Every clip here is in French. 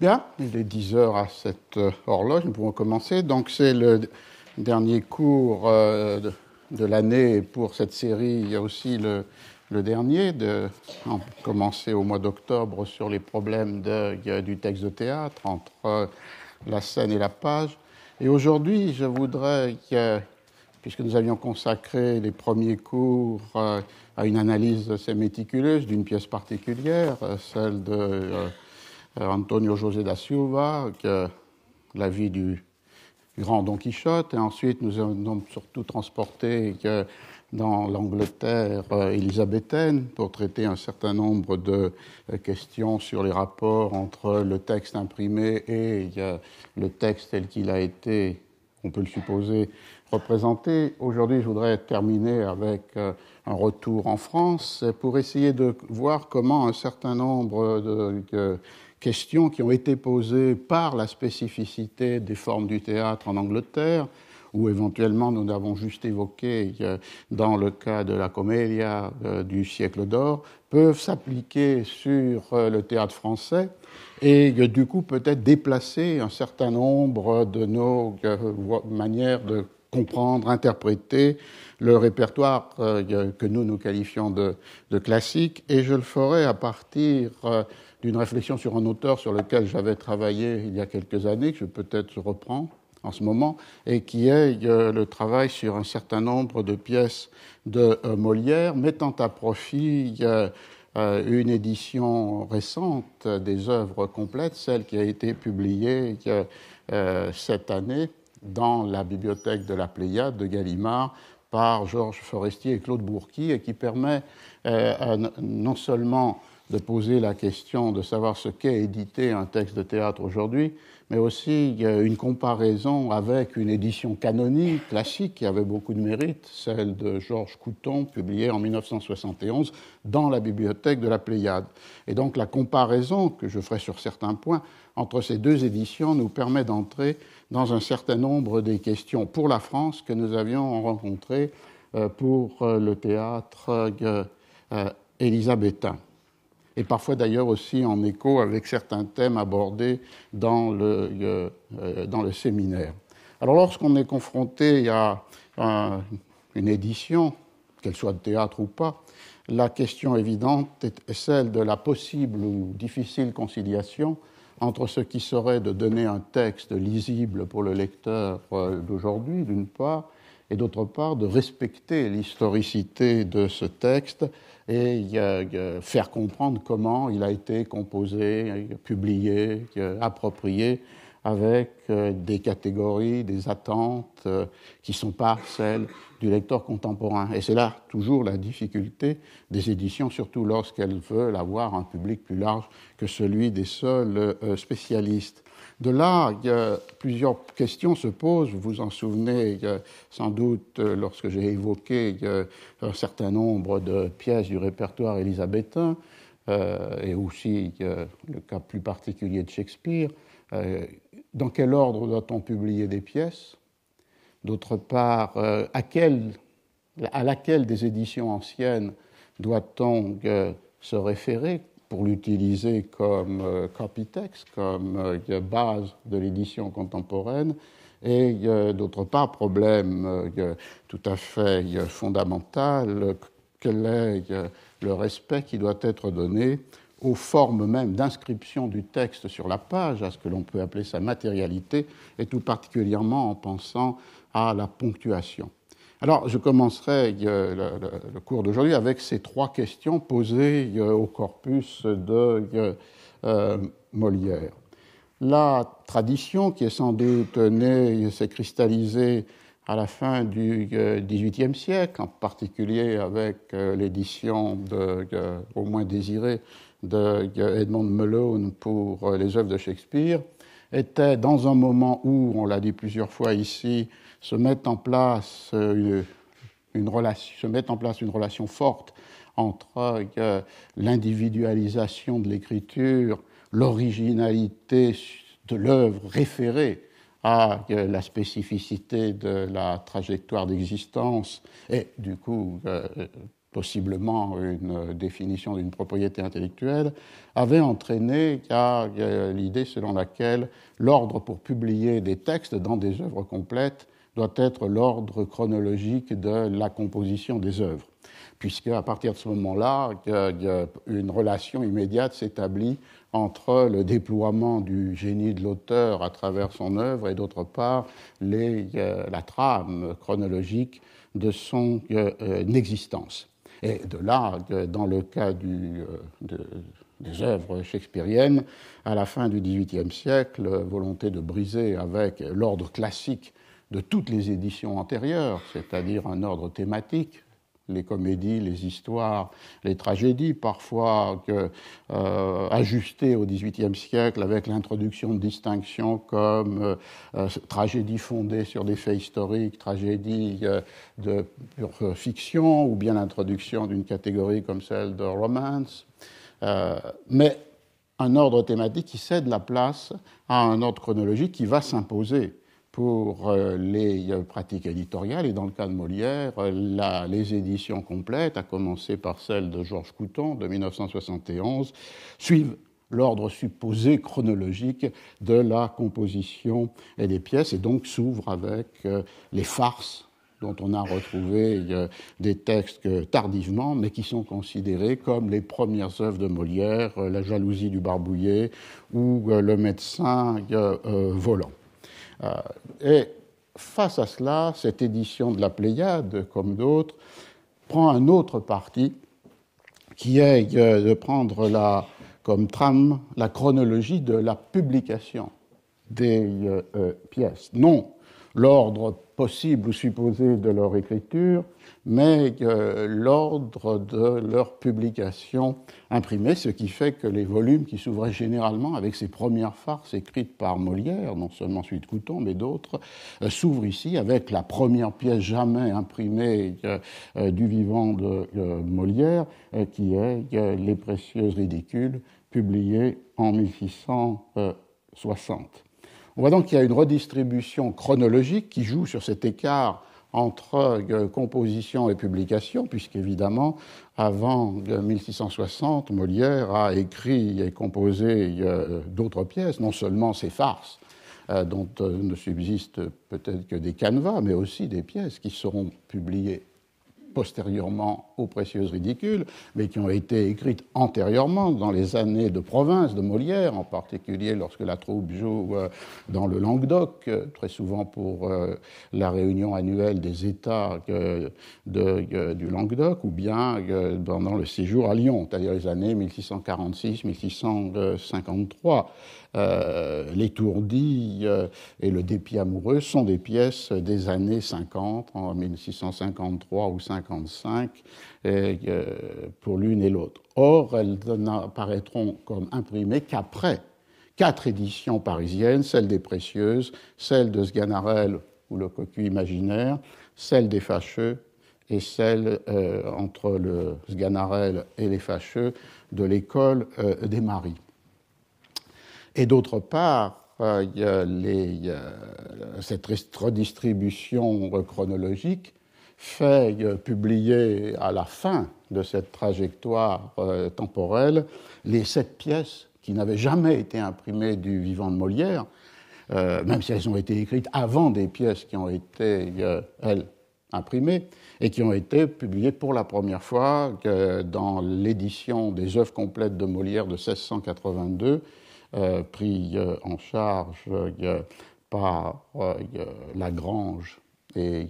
Bien, il est 10 heures à cette euh, horloge, nous pouvons commencer. Donc c'est le dernier cours euh, de, l'année pour cette série. Il y a aussi le, dernier, de, commencé au mois d'octobre sur les problèmes du texte de théâtre entre euh, la scène et la page. Et aujourd'hui, je voudrais, puisque nous avions consacré les premiers cours à une analyse assez méticuleuse d'une pièce particulière, celle de... Euh, Antonio José da Silva, que, la vie du grand Don Quichotte, et ensuite nous avons surtout transporté dans l'Angleterre euh, élisabéthaine pour traiter un certain nombre de euh, questions sur les rapports entre le texte imprimé et le texte tel qu'il a été, on peut le supposer, représenté. Aujourd'hui, je voudrais terminer avec un retour en France pour essayer de voir comment un certain nombre de questions qui ont été posées par la spécificité des formes du théâtre en Angleterre, ou éventuellement nous l'avons juste évoqué euh, dans le cas de la comédia euh, du siècle d'or, peuvent s'appliquer sur euh, le théâtre français et du coup peut-être déplacer un certain nombre de nos manières de comprendre, interpréter le répertoire que nous nous qualifions de classique. Et je le ferai à partir d'une réflexion sur un auteur sur lequel j'avais travaillé il y a quelques années, que je peut-être reprends en ce moment, et qui est euh, le travail sur un certain nombre de pièces de euh, Molière, mettant à profit euh, une édition récente des œuvres complètes, celle qui a été publiée cette année dans la bibliothèque de la Pléiade de Gallimard par Georges Forestier et Claude Bourqui, et qui permet non seulement de poser la question de savoir ce qu'est éditer un texte de théâtre aujourd'hui, mais aussi euh, une comparaison avec une édition canonique classique qui avait beaucoup de mérite, celle de Georges Couton, publiée en 1971 dans la bibliothèque de la Pléiade. Et donc la comparaison que je ferai sur certains points entre ces deux éditions nous permet d'entrer dans un certain nombre des questions pour la France que nous avions rencontrées euh, pour euh, le théâtre élisabétain et parfois d'ailleurs aussi en écho avec certains thèmes abordés dans le, euh, euh, dans le séminaire. Alors lorsqu'on est confronté à une édition, qu'elle soit de théâtre ou pas, la question évidente est celle de la possible ou difficile conciliation entre ce qui serait de donner un texte lisible pour le lecteur euh, d'aujourd'hui, d'une part, et d'autre part, de respecter l'historicité de ce texte et faire comprendre comment il a été composé, publié, approprié avec euh, des catégories, des attentes euh, qui ne sont pas celles du lecteur contemporain. Et c'est là toujours la difficulté des éditions, surtout lorsqu'elles veulent avoir un public plus large que celui des seuls euh, spécialistes. De là, plusieurs questions se posent. Vous vous en souvenez sans doute euh, lorsque j'ai évoqué un certain nombre de pièces du répertoire élisabétain, euh, et aussi le cas plus particulier de Shakespeare. Euh, dans quel ordre doit-on publier des pièces D'autre part, à, à laquelle des éditions anciennes doit-on se référer pour l'utiliser comme euh, text, comme euh, base de l'édition contemporaine, et d'autre part, problème euh, tout à fait fondamental, euh, quel est le respect qui doit être donné aux formes même d'inscription du texte sur la page, à ce que l'on peut appeler sa matérialité, et tout particulièrement en pensant à la ponctuation. Alors, je commencerai euh, le, cours d'aujourd'hui avec ces trois questions posées euh, au corpus de euh, Molière. La tradition, qui est sans doute née, s'est cristallisée à la fin du XVIIIe siècle, en particulier avec l'édition de, au moins désirée de Edmond Malone pour les œuvres de Shakespeare, était dans un moment où, on l'a dit plusieurs fois ici, euh, se mettent en place une, relation, se en place une relation forte entre euh, l'individualisation de l'écriture, l'originalité de l'œuvre référée à euh, la spécificité de la trajectoire d'existence et du coup possiblement une définition d'une propriété intellectuelle, avait entraîné l'idée selon laquelle l'ordre pour publier des textes dans des œuvres complètes doit être l'ordre chronologique de la composition des œuvres, puisque à partir de ce moment-là, une relation immédiate s'établit entre le déploiement du génie de l'auteur à travers son œuvre et d'autre part euh, la trame chronologique de son euh, euh, existence. Et de là, dans le cas des œuvres shakespeariennes, à la fin du XVIIIe siècle, volonté de briser avec l'ordre classique de toutes les éditions antérieures, c'est-à-dire un ordre thématique, les comédies, les histoires, les tragédies, parfois que, euh, ajustées au XVIIIe siècle avec l'introduction de distinctions comme euh, euh, tragédie fondée sur des faits historiques, tragédie de pure fiction, ou bien l'introduction d'une catégorie comme celle de romance. mais un ordre thématique qui cède la place à un ordre chronologique qui va s'imposer pour euh, les pratiques éditoriales. Et dans le cas de Molière, euh, les éditions complètes, à commencer par celle de Georges Couton de 1971, suivent l'ordre supposé chronologique de la composition et des pièces, et donc s'ouvrent avec euh, les farces dont on a retrouvé des textes tardivement, mais qui sont considérés comme les premières œuvres de Molière, La jalousie du barbouillet ou Le médecin volant. Euh, et face à cela, cette édition de la Pléiade, comme d'autres, prend un autre parti qui est euh, de prendre la, comme trame la chronologie de la publication des euh, pièces. Non l'ordre possible ou supposé de leur écriture, mais l'ordre de leur publication imprimée, ce qui fait que les volumes qui s'ouvraient généralement avec ces premières farces écrites par Molière, non seulement suite Couton, mais d'autres, euh, s'ouvrent ici avec la première pièce jamais imprimée euh, euh, du vivant de Molière, qui est Les précieuses ridicules, publiée en 1660. On voit donc qu'il y a une redistribution chronologique qui joue sur cet écart entre euh, composition et publication, puisqu'évidemment, avant 1660, euh, Molière a écrit et composé euh, d'autres pièces, non seulement ses farces, dont ne subsistent peut-être que des canevas, mais aussi des pièces qui seront publiées postérieurement aux précieuses ridicules, mais qui ont été écrites antérieurement dans les années de province de Molière, en particulier lorsque la troupe joue euh, dans le Languedoc, euh, très souvent pour euh, la réunion annuelle des États du Languedoc, ou bien pendant le séjour à Lyon, c'est-à-dire les années 1646-1653. Euh, L'étourdi euh, et le dépit amoureux sont des pièces des années 50, en 1653 ou 55, euh, pour l'une et l'autre. Or, elles n'apparaîtront comme imprimées qu'après quatre éditions parisiennes, celle des Précieuses, celle de Sganarelle ou le cocu imaginaire, celle des Fâcheux et celle entre le Sganarelle et les Fâcheux de l'école des Maris. Et d'autre part, euh, euh, cette redistribution chronologique fait euh, publier à la fin de cette trajectoire temporelle les sept pièces qui n'avaient jamais été imprimées du vivant de Molière, même si elles ont été écrites avant des pièces qui ont été, elles, imprimées, et qui ont été publiées pour la première fois dans l'édition des œuvres complètes de Molière de 1682 euh, pris euh, en charge euh, par Lagrange et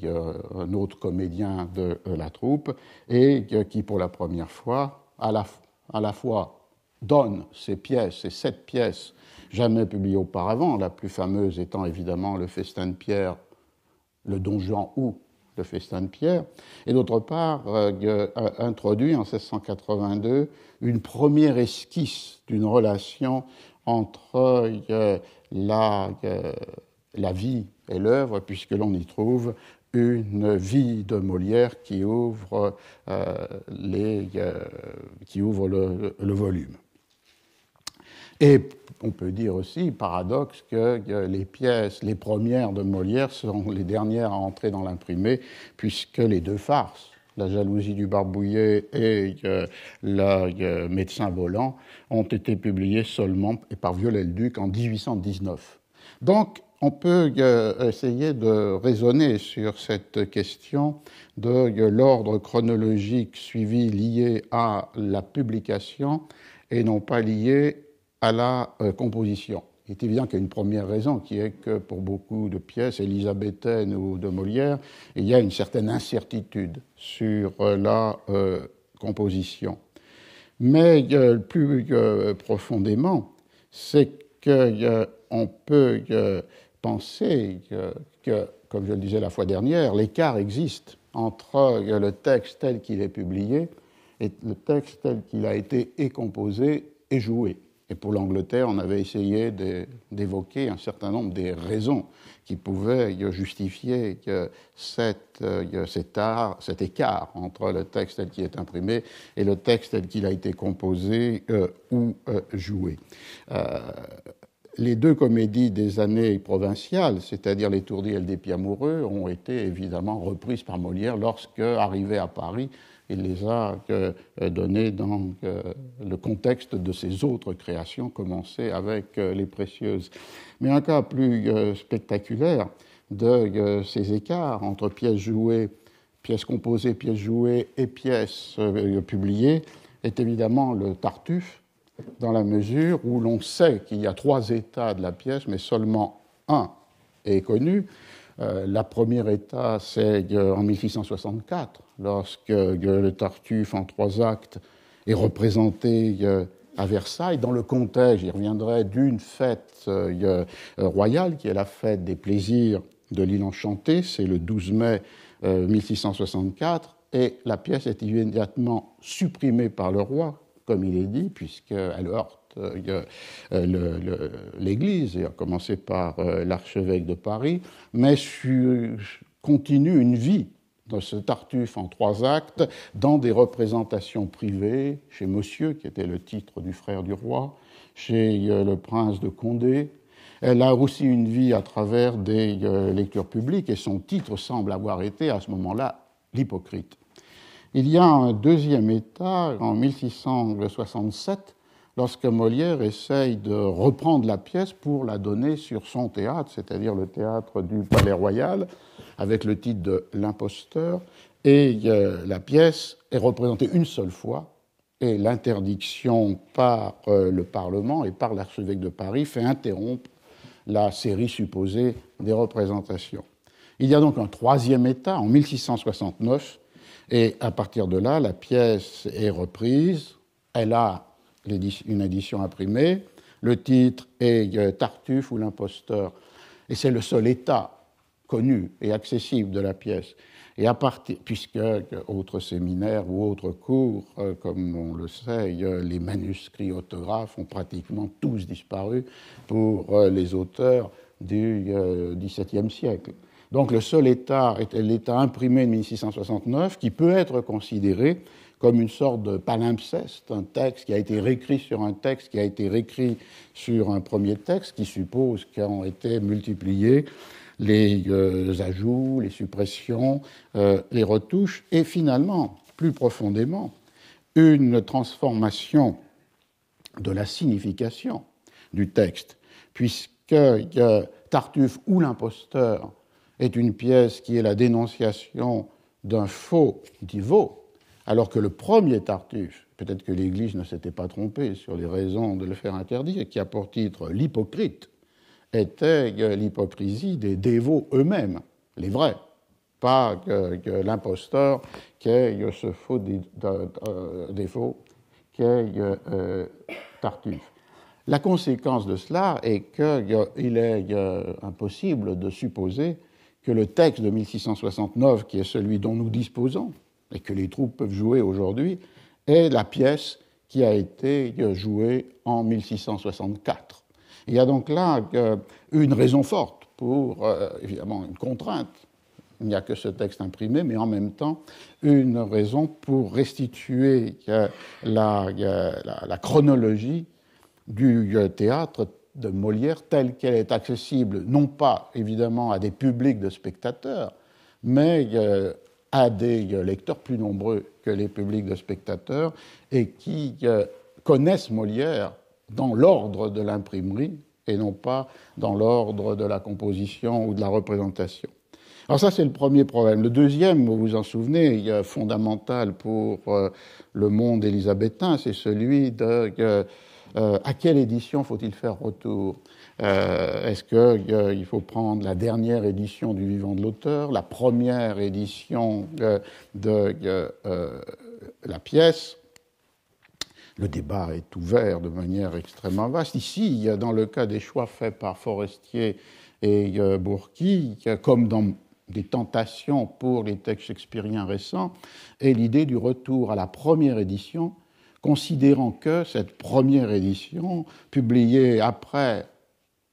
un autre comédien de la troupe, et qui pour la première fois, à la, à la fois donne ses pièces, ces sept pièces jamais publiées auparavant, la plus fameuse étant évidemment le Festin de Pierre, le Don ou le Festin de Pierre, et d'autre part introduit en 1682 une première esquisse d'une relation entre euh, euh, la, vie et l'œuvre, puisque l'on y trouve une vie de Molière qui ouvre, euh, les, qui ouvre le, le, volume. Et on peut dire aussi, paradoxe, que les pièces, les premières de Molière sont les dernières à entrer dans l'imprimé, puisque les deux farces la jalousie du barbouillet et euh, le euh, médecin volant, ont été publiés seulement et par Viollet-le-Duc en 1819. Donc, on peut euh, essayer de raisonner sur cette question de l'ordre chronologique suivi lié à la publication et non pas lié à la composition. Il est évident qu'il y a une première raison qui est que pour beaucoup de pièces élisabéthaines ou de Molière, il y a une certaine incertitude sur euh, la euh, composition. Mais euh, plus profondément, c'est qu'on peut penser que, comme je le disais la fois dernière, l'écart existe entre le texte tel qu'il est publié et le texte tel qu'il a été et composé et joué. Et pour l'Angleterre, on avait essayé d'évoquer un certain nombre des raisons qui pouvaient euh, justifier euh, cet, écart entre le texte tel qu'il est imprimé et le texte tel qu'il a été composé euh, ou joué. les deux comédies des années provinciales, c'est-à-dire Les Tourdis et le Dépit amoureux, ont été évidemment reprises par Molière lorsque, arrivé à Paris, il les a euh, euh, donnés dans euh, le contexte de ses autres créations, commencées avec les précieuses. Mais un cas plus spectaculaire de ces écarts entre pièces jouées, pièces composées, pièces jouées et pièces publiées est évidemment le Tartuffe, dans la mesure où l'on sait qu'il y a trois états de la pièce, mais seulement un est connu, euh, la première état c'est en 1664, lorsque le Tartuffe, en trois actes, est représenté euh, à Versailles, dans le contexte, j'y reviendrai, d'une fête euh, royale, qui est la fête des plaisirs de l'île enchantée, c'est le 12 mai 1664, et la pièce est immédiatement supprimée par le roi, comme il est dit, puisqu'elle heurte euh, euh, l'Église, et à commencer par euh, l'archevêque de Paris, mais continue une vie de ce Tartuffe en trois actes dans des représentations privées, chez Monsieur, qui était le titre du frère du roi, chez le prince de Condé, elle a aussi une vie à travers des lectures publiques et son titre semble avoir été à ce moment-là l'hypocrite. Il y a un deuxième état en 1667 lorsque Molière essaye de reprendre la pièce pour la donner sur son théâtre, c'est-à-dire le théâtre du Palais Royal, avec le titre de L'imposteur. Et euh, la pièce est représentée une seule fois, et l'interdiction par euh, le Parlement et par l'archevêque de Paris fait interrompre la série supposée des représentations. Il y a donc un troisième état en 1669, et à partir de là, la pièce est reprise. Elle a une édition imprimée. Le titre est euh, Tartuffe ou l'imposteur. Et c'est le seul état connu et accessible de la pièce. Et à partir, puisque euh, autres séminaires ou autres cours, euh, comme on le sait, les manuscrits autographes ont pratiquement tous disparu pour les auteurs du XVIIe siècle. Donc le seul état était l'état imprimé de 1669 qui peut être considéré comme une sorte de palimpseste, un texte qui a été réécrit sur un texte, qui a été réécrit sur un premier texte, qui suppose qu'ont été multipliés les, euh, ajouts, les suppressions, euh, les retouches, et finalement, plus profondément, une transformation de la signification du texte, puisque euh, Tartuffe ou l'imposteur est une pièce qui est la dénonciation d'un faux vaut, alors que le premier Tartuffe, peut-être que l'Église ne s'était pas trompée sur les raisons de le faire interdire, qui a pour titre l'hypocrite, était l'hypocrisie des dévots eux-mêmes, les vrais, pas que, l'imposteur qui ce faux qui euh, Tartuffe. La conséquence de cela est qu'il est impossible de supposer que le texte de 1669, qui est celui dont nous disposons, et que les troupes peuvent jouer aujourd'hui est la pièce qui a été euh, jouée en 1664. Il y a donc là euh, une raison forte pour, euh, évidemment, une contrainte. Il n'y a que ce texte imprimé, mais en même temps, une raison pour restituer la, la chronologie du théâtre de Molière telle qu'elle est accessible non pas évidemment à des publics de spectateurs, mais à des euh, lecteurs plus nombreux que les publics de spectateurs et qui euh, connaissent Molière dans l'ordre de l'imprimerie et non pas dans l'ordre de la composition ou de la représentation. Alors ça, c'est le premier problème. Le deuxième, vous vous en souvenez, euh, fondamental pour le monde élisabétain, c'est celui de à quelle édition faut-il faire retour euh, est-ce qu'il euh, faut prendre la dernière édition du vivant de l'auteur, la première édition euh, de la pièce le débat est ouvert de manière extrêmement vaste. Ici, dans le cas des choix faits par Forestier et Bourqui, comme dans des tentations pour les textes shakespeariens récents, est l'idée du retour à la première édition, considérant que cette première édition, publiée après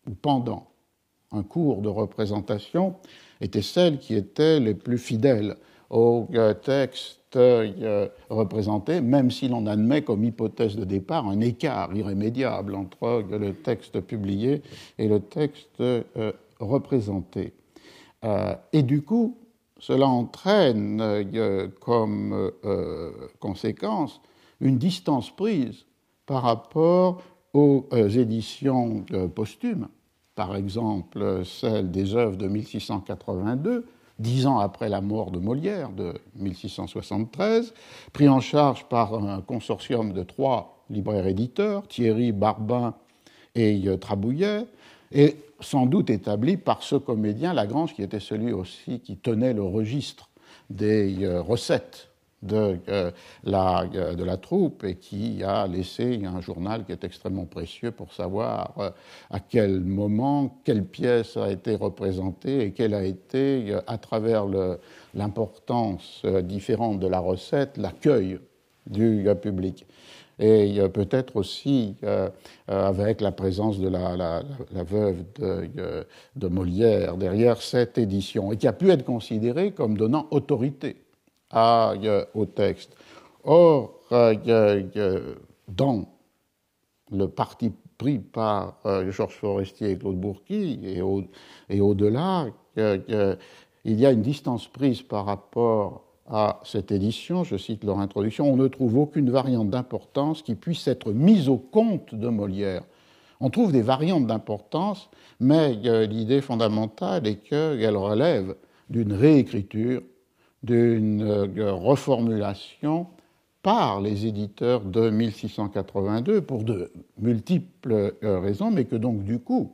ou pendant un cours de représentation étaient celles qui étaient les plus fidèles au euh, texte euh, représenté, même si l'on admet comme hypothèse de départ un écart irrémédiable entre euh, le texte publié et le texte représenté. Et du coup, cela entraîne comme conséquence une distance prise par rapport aux euh, éditions euh, posthumes, par exemple euh, celle des œuvres de 1682, dix ans après la mort de Molière de 1673, pris en charge par un consortium de trois libraires-éditeurs, Thierry, Barbin et Trabouillet, et sans doute établi par ce comédien Lagrange, qui était celui aussi qui tenait le registre des recettes euh, euh, de, la, troupe et qui a laissé un journal qui est extrêmement précieux pour savoir euh, à quel moment, quelle pièce a été représentée et quelle a été, à travers l'importance différente de la recette, l'accueil du public et peut-être aussi avec la présence de la, veuve de, Molière derrière cette édition, et qui a pu être considérée comme donnant autorité au texte. Or, euh, dans le parti pris par euh, Georges Forestier et Claude Bourqui, et, au, delà euh, il y a une distance prise par rapport à cette édition, je cite leur introduction, on ne trouve aucune variante d'importance qui puisse être mise au compte de Molière. On trouve des variantes d'importance, mais l'idée fondamentale est qu'elle relève d'une réécriture d'une euh, reformulation par les éditeurs de 1682 pour de multiples euh, raisons, mais que donc du coup,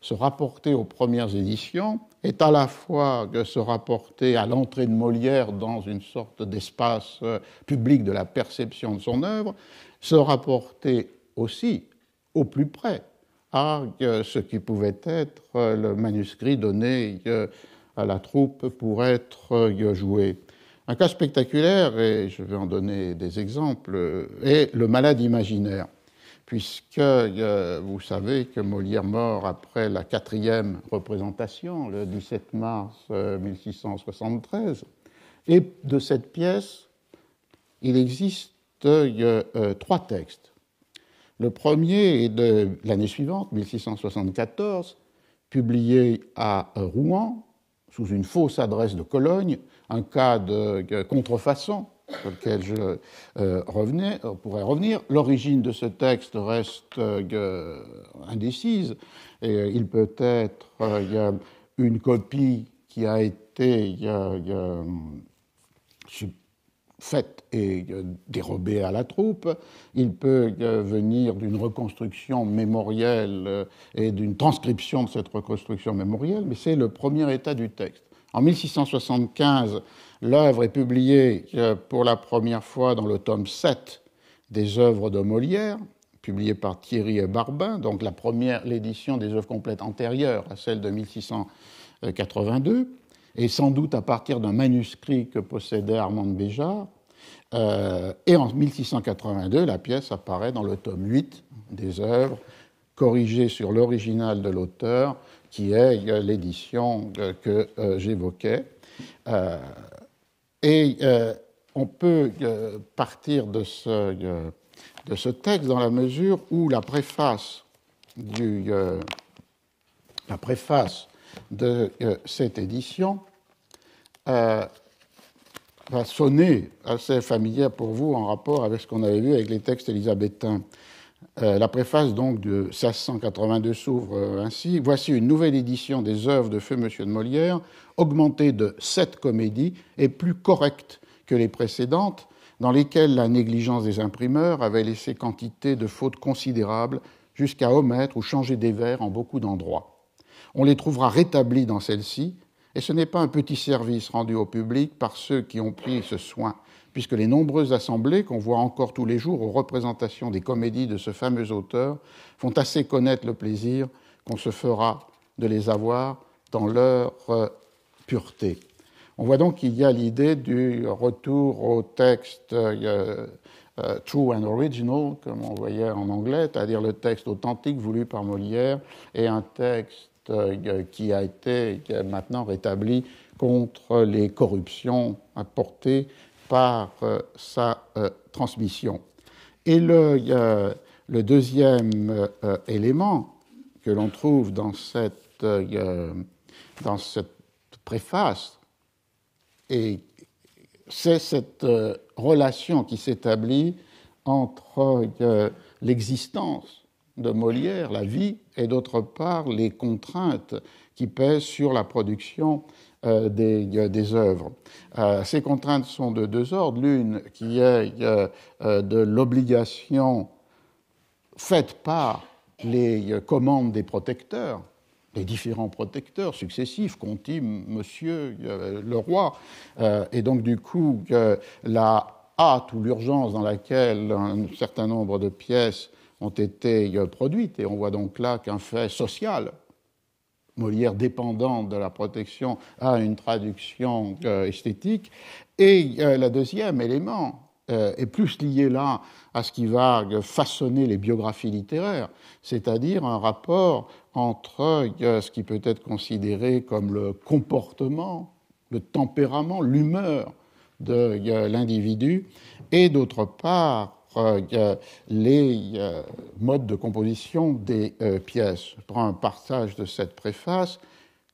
se rapporter aux premières éditions est à la fois se rapporter à l'entrée de Molière dans une sorte d'espace euh, public de la perception de son œuvre, se rapporter aussi au plus près à ce qui pouvait être le manuscrit donné à la troupe pour être euh, joué. Un cas spectaculaire, et je vais en donner des exemples, euh, est le malade imaginaire, puisque euh, vous savez que Molière mort après la quatrième représentation, le 17 mars 1673, et de cette pièce, il existe trois textes. Le premier est de l'année suivante, 1674, publié à Rouen, sous une fausse adresse de Cologne, un cas de euh, contrefaçon sur lequel je euh, revenais, euh, pourrais revenir. L'origine de ce texte reste indécise. Et, il peut être une copie qui a été faite et euh, dérobée à la troupe. Il peut euh, venir d'une reconstruction mémorielle euh, et d'une transcription de cette reconstruction mémorielle, mais c'est le premier état du texte. En 1675, l'œuvre est publiée pour la première fois dans le tome 7 des œuvres de Molière, publiée par Thierry et Barbin, donc la première l'édition des œuvres complètes antérieures à celle de 1682 et sans doute à partir d'un manuscrit que possédait Armand Béjart. Euh, et en 1682, la pièce apparaît dans le tome 8 des œuvres, corrigée sur l'original de l'auteur, qui est euh, l'édition euh, que j'évoquais. et on peut partir de ce, de ce texte dans la mesure où la préface, du, la préface de cette édition va sonner assez familière pour vous en rapport avec ce qu'on avait vu avec les textes élisabétains. Euh, la préface donc de 1682 s'ouvre euh, ainsi. Voici une nouvelle édition des œuvres de feu Monsieur de Molière, augmentée de sept comédies et plus correcte que les précédentes, dans lesquelles la négligence des imprimeurs avait laissé quantité de fautes considérables jusqu'à omettre ou changer des vers en beaucoup d'endroits. On les trouvera rétablis dans celle-ci, et ce n'est pas un petit service rendu au public par ceux qui ont pris ce soin, puisque les nombreuses assemblées qu'on voit encore tous les jours aux représentations des comédies de ce fameux auteur font assez connaître le plaisir qu'on se fera de les avoir dans leur euh, pureté. On voit donc qu'il y a l'idée du retour au texte euh, euh, true and original, comme on voyait en anglais, c'est-à-dire le texte authentique voulu par Molière et un texte euh, qui a été maintenant rétabli contre les corruptions apportées par euh, sa euh, transmission. Et le, le deuxième élément que l'on trouve dans cette, dans cette préface, c'est cette relation qui s'établit entre l'existence de Molière, la vie, et d'autre part les contraintes qui pèsent sur la production euh, euh, des, œuvres. Euh, ces contraintes sont de deux ordres. L'une qui est de l'obligation faite par les commandes des protecteurs, les différents protecteurs successifs, Conti, Monsieur, le roi, et donc du coup la hâte ou l'urgence dans laquelle un certain nombre de pièces ont été produites. Et on voit donc là qu'un fait social, Molière dépendant de la protection, a une traduction euh, esthétique. Et la euh, le deuxième élément euh, est plus lié là à ce qui va façonner les biographies littéraires, c'est-à-dire un rapport entre ce qui peut être considéré comme le comportement, le tempérament, l'humeur de l'individu, et d'autre part euh, les euh, modes de composition des euh, pièces. Je prends un partage de cette préface.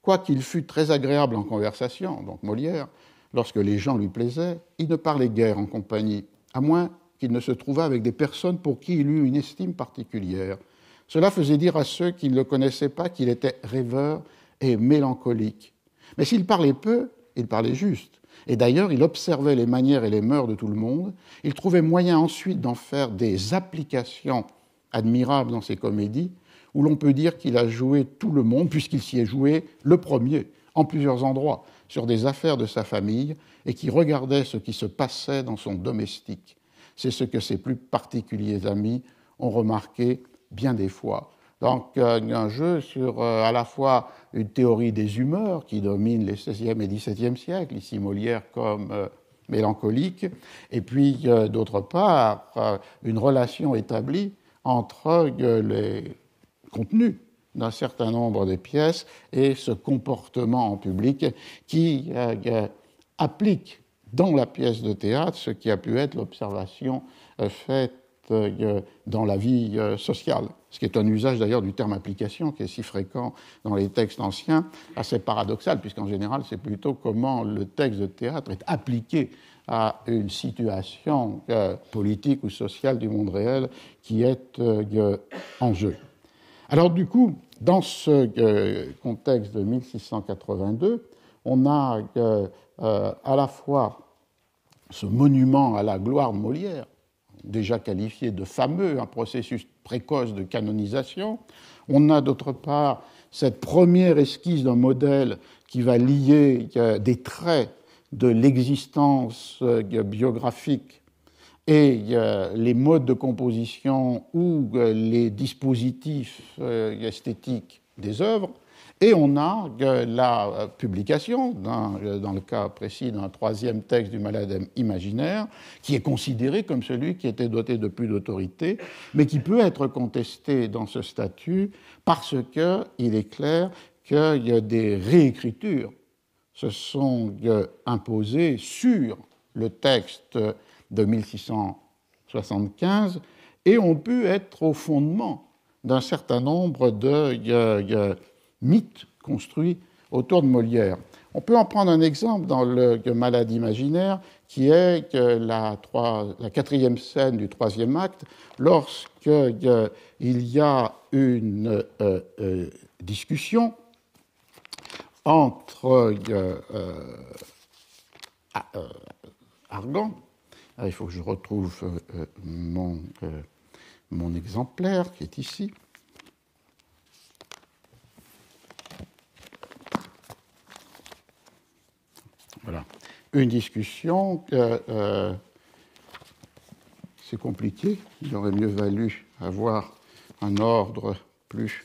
Quoiqu'il fût très agréable en conversation, donc Molière, lorsque les gens lui plaisaient, il ne parlait guère en compagnie, à moins qu'il ne se trouvât avec des personnes pour qui il eût une estime particulière. Cela faisait dire à ceux qui ne le connaissaient pas qu'il était rêveur et mélancolique. Mais s'il parlait peu, il parlait juste, et d'ailleurs, il observait les manières et les mœurs de tout le monde. Il trouvait moyen ensuite d'en faire des applications admirables dans ses comédies, où l'on peut dire qu'il a joué tout le monde, puisqu'il s'y est joué le premier, en plusieurs endroits, sur des affaires de sa famille, et qui regardait ce qui se passait dans son domestique. C'est ce que ses plus particuliers amis ont remarqué bien des fois. Donc euh, un jeu sur euh, à la fois une théorie des humeurs qui domine les XVIe et XVIIe siècles, ici Molière comme euh, mélancolique, et puis d'autre part une relation établie entre les contenus d'un certain nombre de pièces et ce comportement en public qui applique dans la pièce de théâtre ce qui a pu être l'observation faite euh, dans la vie euh, sociale, ce qui est un usage d'ailleurs du terme application qui est si fréquent dans les textes anciens, assez paradoxal, puisqu'en général c'est plutôt comment le texte de théâtre est appliqué à une situation euh, politique ou sociale du monde réel qui est en jeu. Alors du coup, dans ce contexte de 1682, on a à la fois ce monument à la gloire de Molière, déjà qualifié de fameux, un processus précoce de canonisation. On a d'autre part cette première esquisse d'un modèle qui va lier des traits de l'existence euh, biographique et euh, les modes de composition ou euh, les dispositifs esthétiques des œuvres. Et on a euh, la euh, publication, euh, dans le cas précis d'un troisième texte du malade imaginaire, qui est considéré comme celui qui était doté de plus d'autorité, mais qui peut être contesté dans ce statut parce qu'il est clair que des réécritures se sont imposées sur le texte de 1675 et ont pu être au fondement d'un certain nombre de Mythe construit autour de Molière. On peut en prendre un exemple dans le Malade imaginaire, qui est la, quatrième scène du troisième acte, lorsque euh, il y a une euh, euh, discussion entre Argan, ah, il faut que je retrouve mon exemplaire qui est ici. Voilà. Une discussion, euh, c'est compliqué. Il aurait mieux valu avoir un ordre plus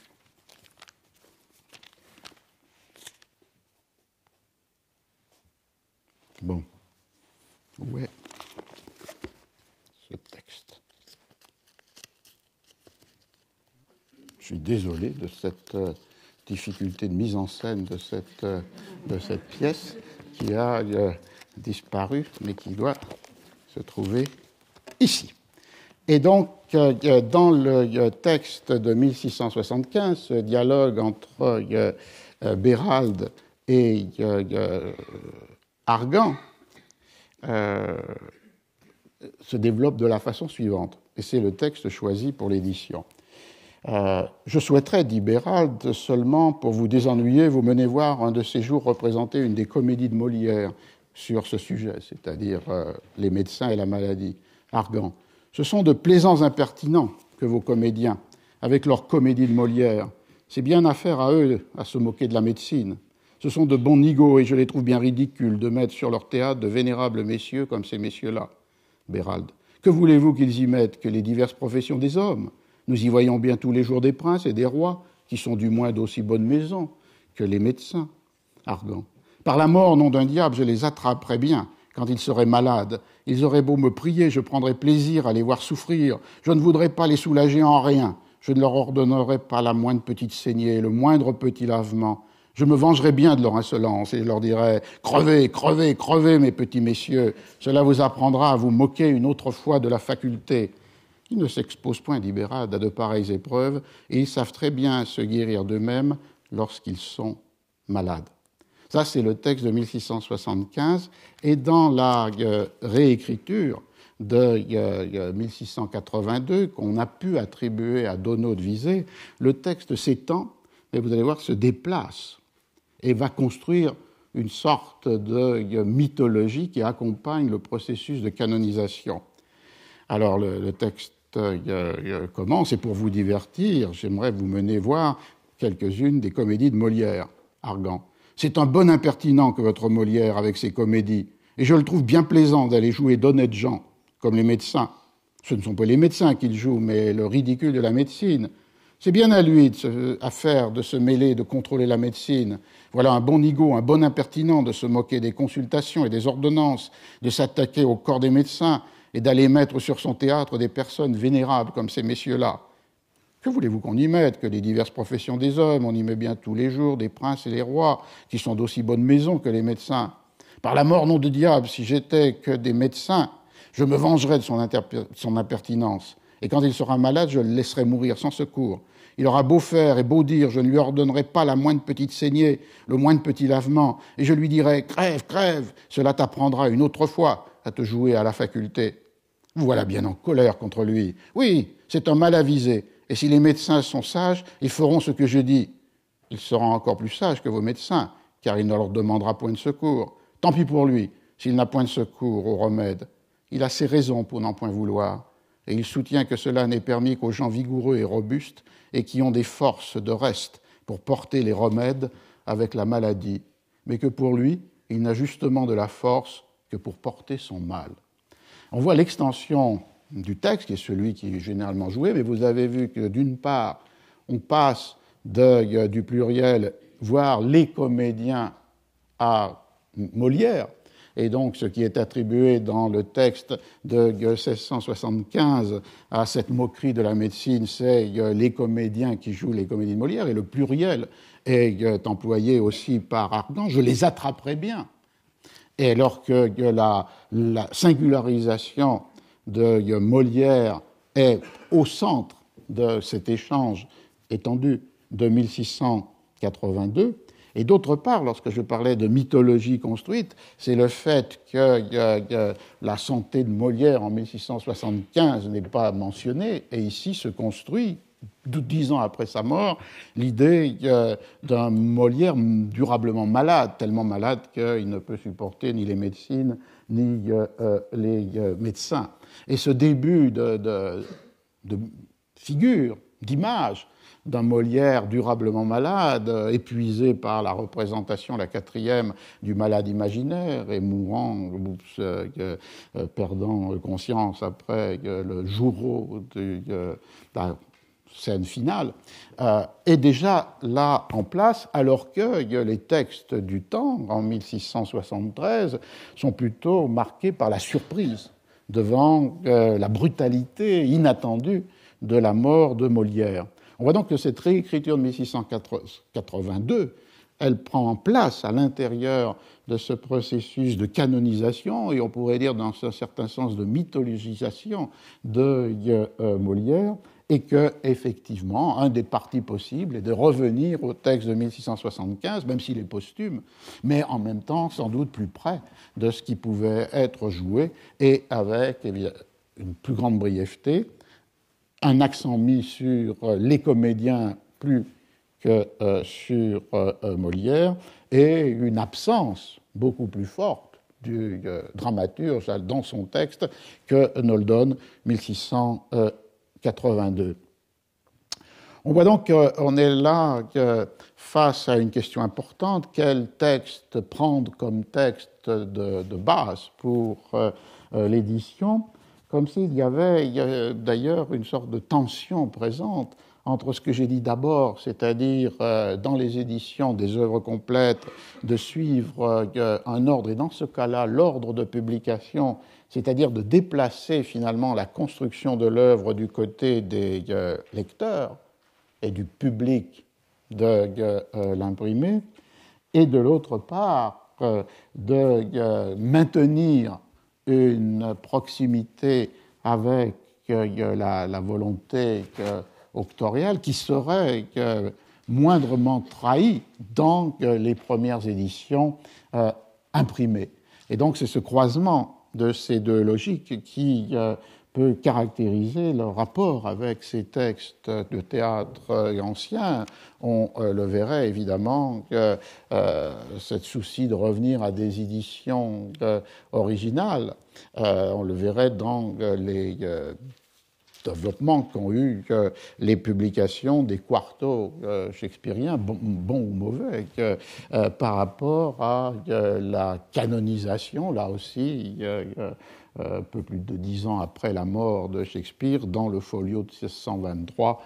Bon. Ouais. Ce texte. Je suis désolé de cette euh, difficulté de mise en scène de euh, de cette pièce qui a euh, disparu, mais qui doit se trouver ici. Et donc, euh, euh, dans le texte de 1675, ce dialogue entre Bérald et Argan se développe de la façon suivante, et c'est le texte choisi pour l'édition. Euh, je souhaiterais, dit Bérald, seulement pour vous désennuyer, vous mener voir un de ces jours représenter une des comédies de Molière sur ce sujet, c'est-à-dire euh, les médecins et la maladie. Argan, ce sont de plaisants impertinents que vos comédiens, avec leur comédie de Molière. C'est bien affaire à eux à se moquer de la médecine. Ce sont de bons nigauds et je les trouve bien ridicules de mettre sur leur théâtre de vénérables messieurs comme ces messieurs-là. Bérald, que voulez-vous qu'ils y mettent Que les diverses professions des hommes nous y voyons bien tous les jours des princes et des rois, qui sont du moins d'aussi bonne maison que les médecins. Argan. Par la mort, nom d'un diable, je les attraperai bien quand ils seraient malades. Ils auraient beau me prier, je prendrais plaisir à les voir souffrir. Je ne voudrais pas les soulager en rien. Je ne leur ordonnerai pas la moindre petite saignée, le moindre petit lavement. Je me vengerai bien de leur insolence et je leur dirai Crevez, crevez, crevez, mes petits messieurs. Cela vous apprendra à vous moquer une autre fois de la faculté ils ne s'exposent point, dit à de pareilles épreuves et ils savent très bien se guérir d'eux-mêmes lorsqu'ils sont malades. Ça, c'est le texte de 1675. Et dans la euh, réécriture de 1682, euh, euh, qu'on a pu attribuer à Donaud de le texte s'étend, mais vous allez voir, se déplace et va construire une sorte de mythologie qui accompagne le processus de canonisation. Alors le texte euh, commence, c'est pour vous divertir, j'aimerais vous mener voir quelques-unes des comédies de Molière, Argan. C'est un bon impertinent que votre Molière avec ses comédies, et je le trouve bien plaisant d'aller jouer d'honnêtes gens, comme les médecins. Ce ne sont pas les médecins qu'il joue, mais le ridicule de la médecine. C'est bien à lui de faire de se mêler, de contrôler la médecine. Voilà un bon ego, un bon impertinent de se moquer des consultations et des ordonnances, de s'attaquer au corps des médecins, et d'aller mettre sur son théâtre des personnes vénérables comme ces messieurs-là. Que voulez-vous qu'on y mette Que les diverses professions des hommes, on y met bien tous les jours des princes et des rois, qui sont d'aussi bonnes maisons que les médecins. Par la mort, nom de diable, si j'étais que des médecins, je me vengerais de son, de son impertinence. Et quand il sera malade, je le laisserai mourir sans secours. Il aura beau faire et beau dire, je ne lui ordonnerai pas la moindre petite saignée, le moindre petit lavement, et je lui dirai Crève, crève, cela t'apprendra une autre fois à te jouer à la faculté. Vous voilà bien en colère contre lui. Oui, c'est un mal avisé. Et si les médecins sont sages, ils feront ce que je dis. Il seront encore plus sages que vos médecins, car il ne leur demandera point de secours. Tant pis pour lui, s'il n'a point de secours ou remède. Il a ses raisons pour n'en point vouloir, et il soutient que cela n'est permis qu'aux gens vigoureux et robustes, et qui ont des forces de reste pour porter les remèdes avec la maladie, mais que pour lui, il n'a justement de la force que pour porter son mal. On voit l'extension du texte, qui est celui qui est généralement joué, mais vous avez vu que d'une part, on passe euh, du pluriel voir les comédiens à Molière, et donc ce qui est attribué dans le texte de 1675 euh, à cette moquerie de la médecine, c'est euh, les comédiens qui jouent les comédies de Molière, et le pluriel est employé aussi par Argan. je les attraperai bien. Et alors que la, singularisation de Molière est au centre de cet échange étendu de 1682. Et d'autre part, lorsque je parlais de mythologie construite, c'est le fait que euh, euh, la santé de Molière en 1675 n'est pas mentionnée, et ici se construit dix ans après sa mort, l'idée euh, d'un Molière durablement malade, tellement malade qu'il ne peut supporter ni les médecines ni euh, euh, les médecins. Et ce début de, de, de figure, d'image, d'un Molière durablement malade, épuisé par la représentation, la quatrième, du malade imaginaire et mourant, perdant conscience après le jour de scène finale, euh, est déjà là en place, alors que euh, les textes du temps, en 1673, sont plutôt marqués par la surprise devant euh, la brutalité inattendue de la mort de Molière. On voit donc que cette réécriture de 1682, elle prend en place à l'intérieur de ce processus de canonisation, et on pourrait dire dans un certain sens de mythologisation de Molière, et que, effectivement, un des partis possibles est de revenir au texte de 1675, même s'il est posthume, mais en même temps sans doute plus près de ce qui pouvait être joué, et avec eh une plus grande brièveté, un accent mis sur euh, les comédiens plus que euh, sur euh, Molière, et une absence beaucoup plus forte du dramaturge dans son texte que Noldon 1600. On voit donc qu'on est là face à une question importante, quel texte prendre comme texte de, de base pour euh, euh, l'édition, comme s'il y avait d'ailleurs une sorte de tension présente entre ce que j'ai dit d'abord, c'est-à-dire euh, dans les éditions des œuvres complètes, de suivre un ordre, et dans ce cas-là, l'ordre de publication c'est-à-dire de déplacer finalement la construction de l'œuvre du côté des euh, lecteurs et du public de l'imprimer euh, euh, l'imprimé, et de l'autre part de maintenir une proximité avec la, la, volonté auctorielle qui serait moindrement trahie dans les premières éditions imprimées. Et donc c'est ce croisement de ces deux logiques qui euh, peut caractériser leur rapport avec ces textes de théâtre anciens. On euh, le verrait évidemment que euh, souci de revenir à des éditions originales, on le verrait dans les développement qu'ont eu les publications des quartos euh, shakespeariens, bons ou mauvais, euh, par rapport à euh, la canonisation, là aussi, un peu plus de dix ans après la mort de Shakespeare, dans le folio de 1623,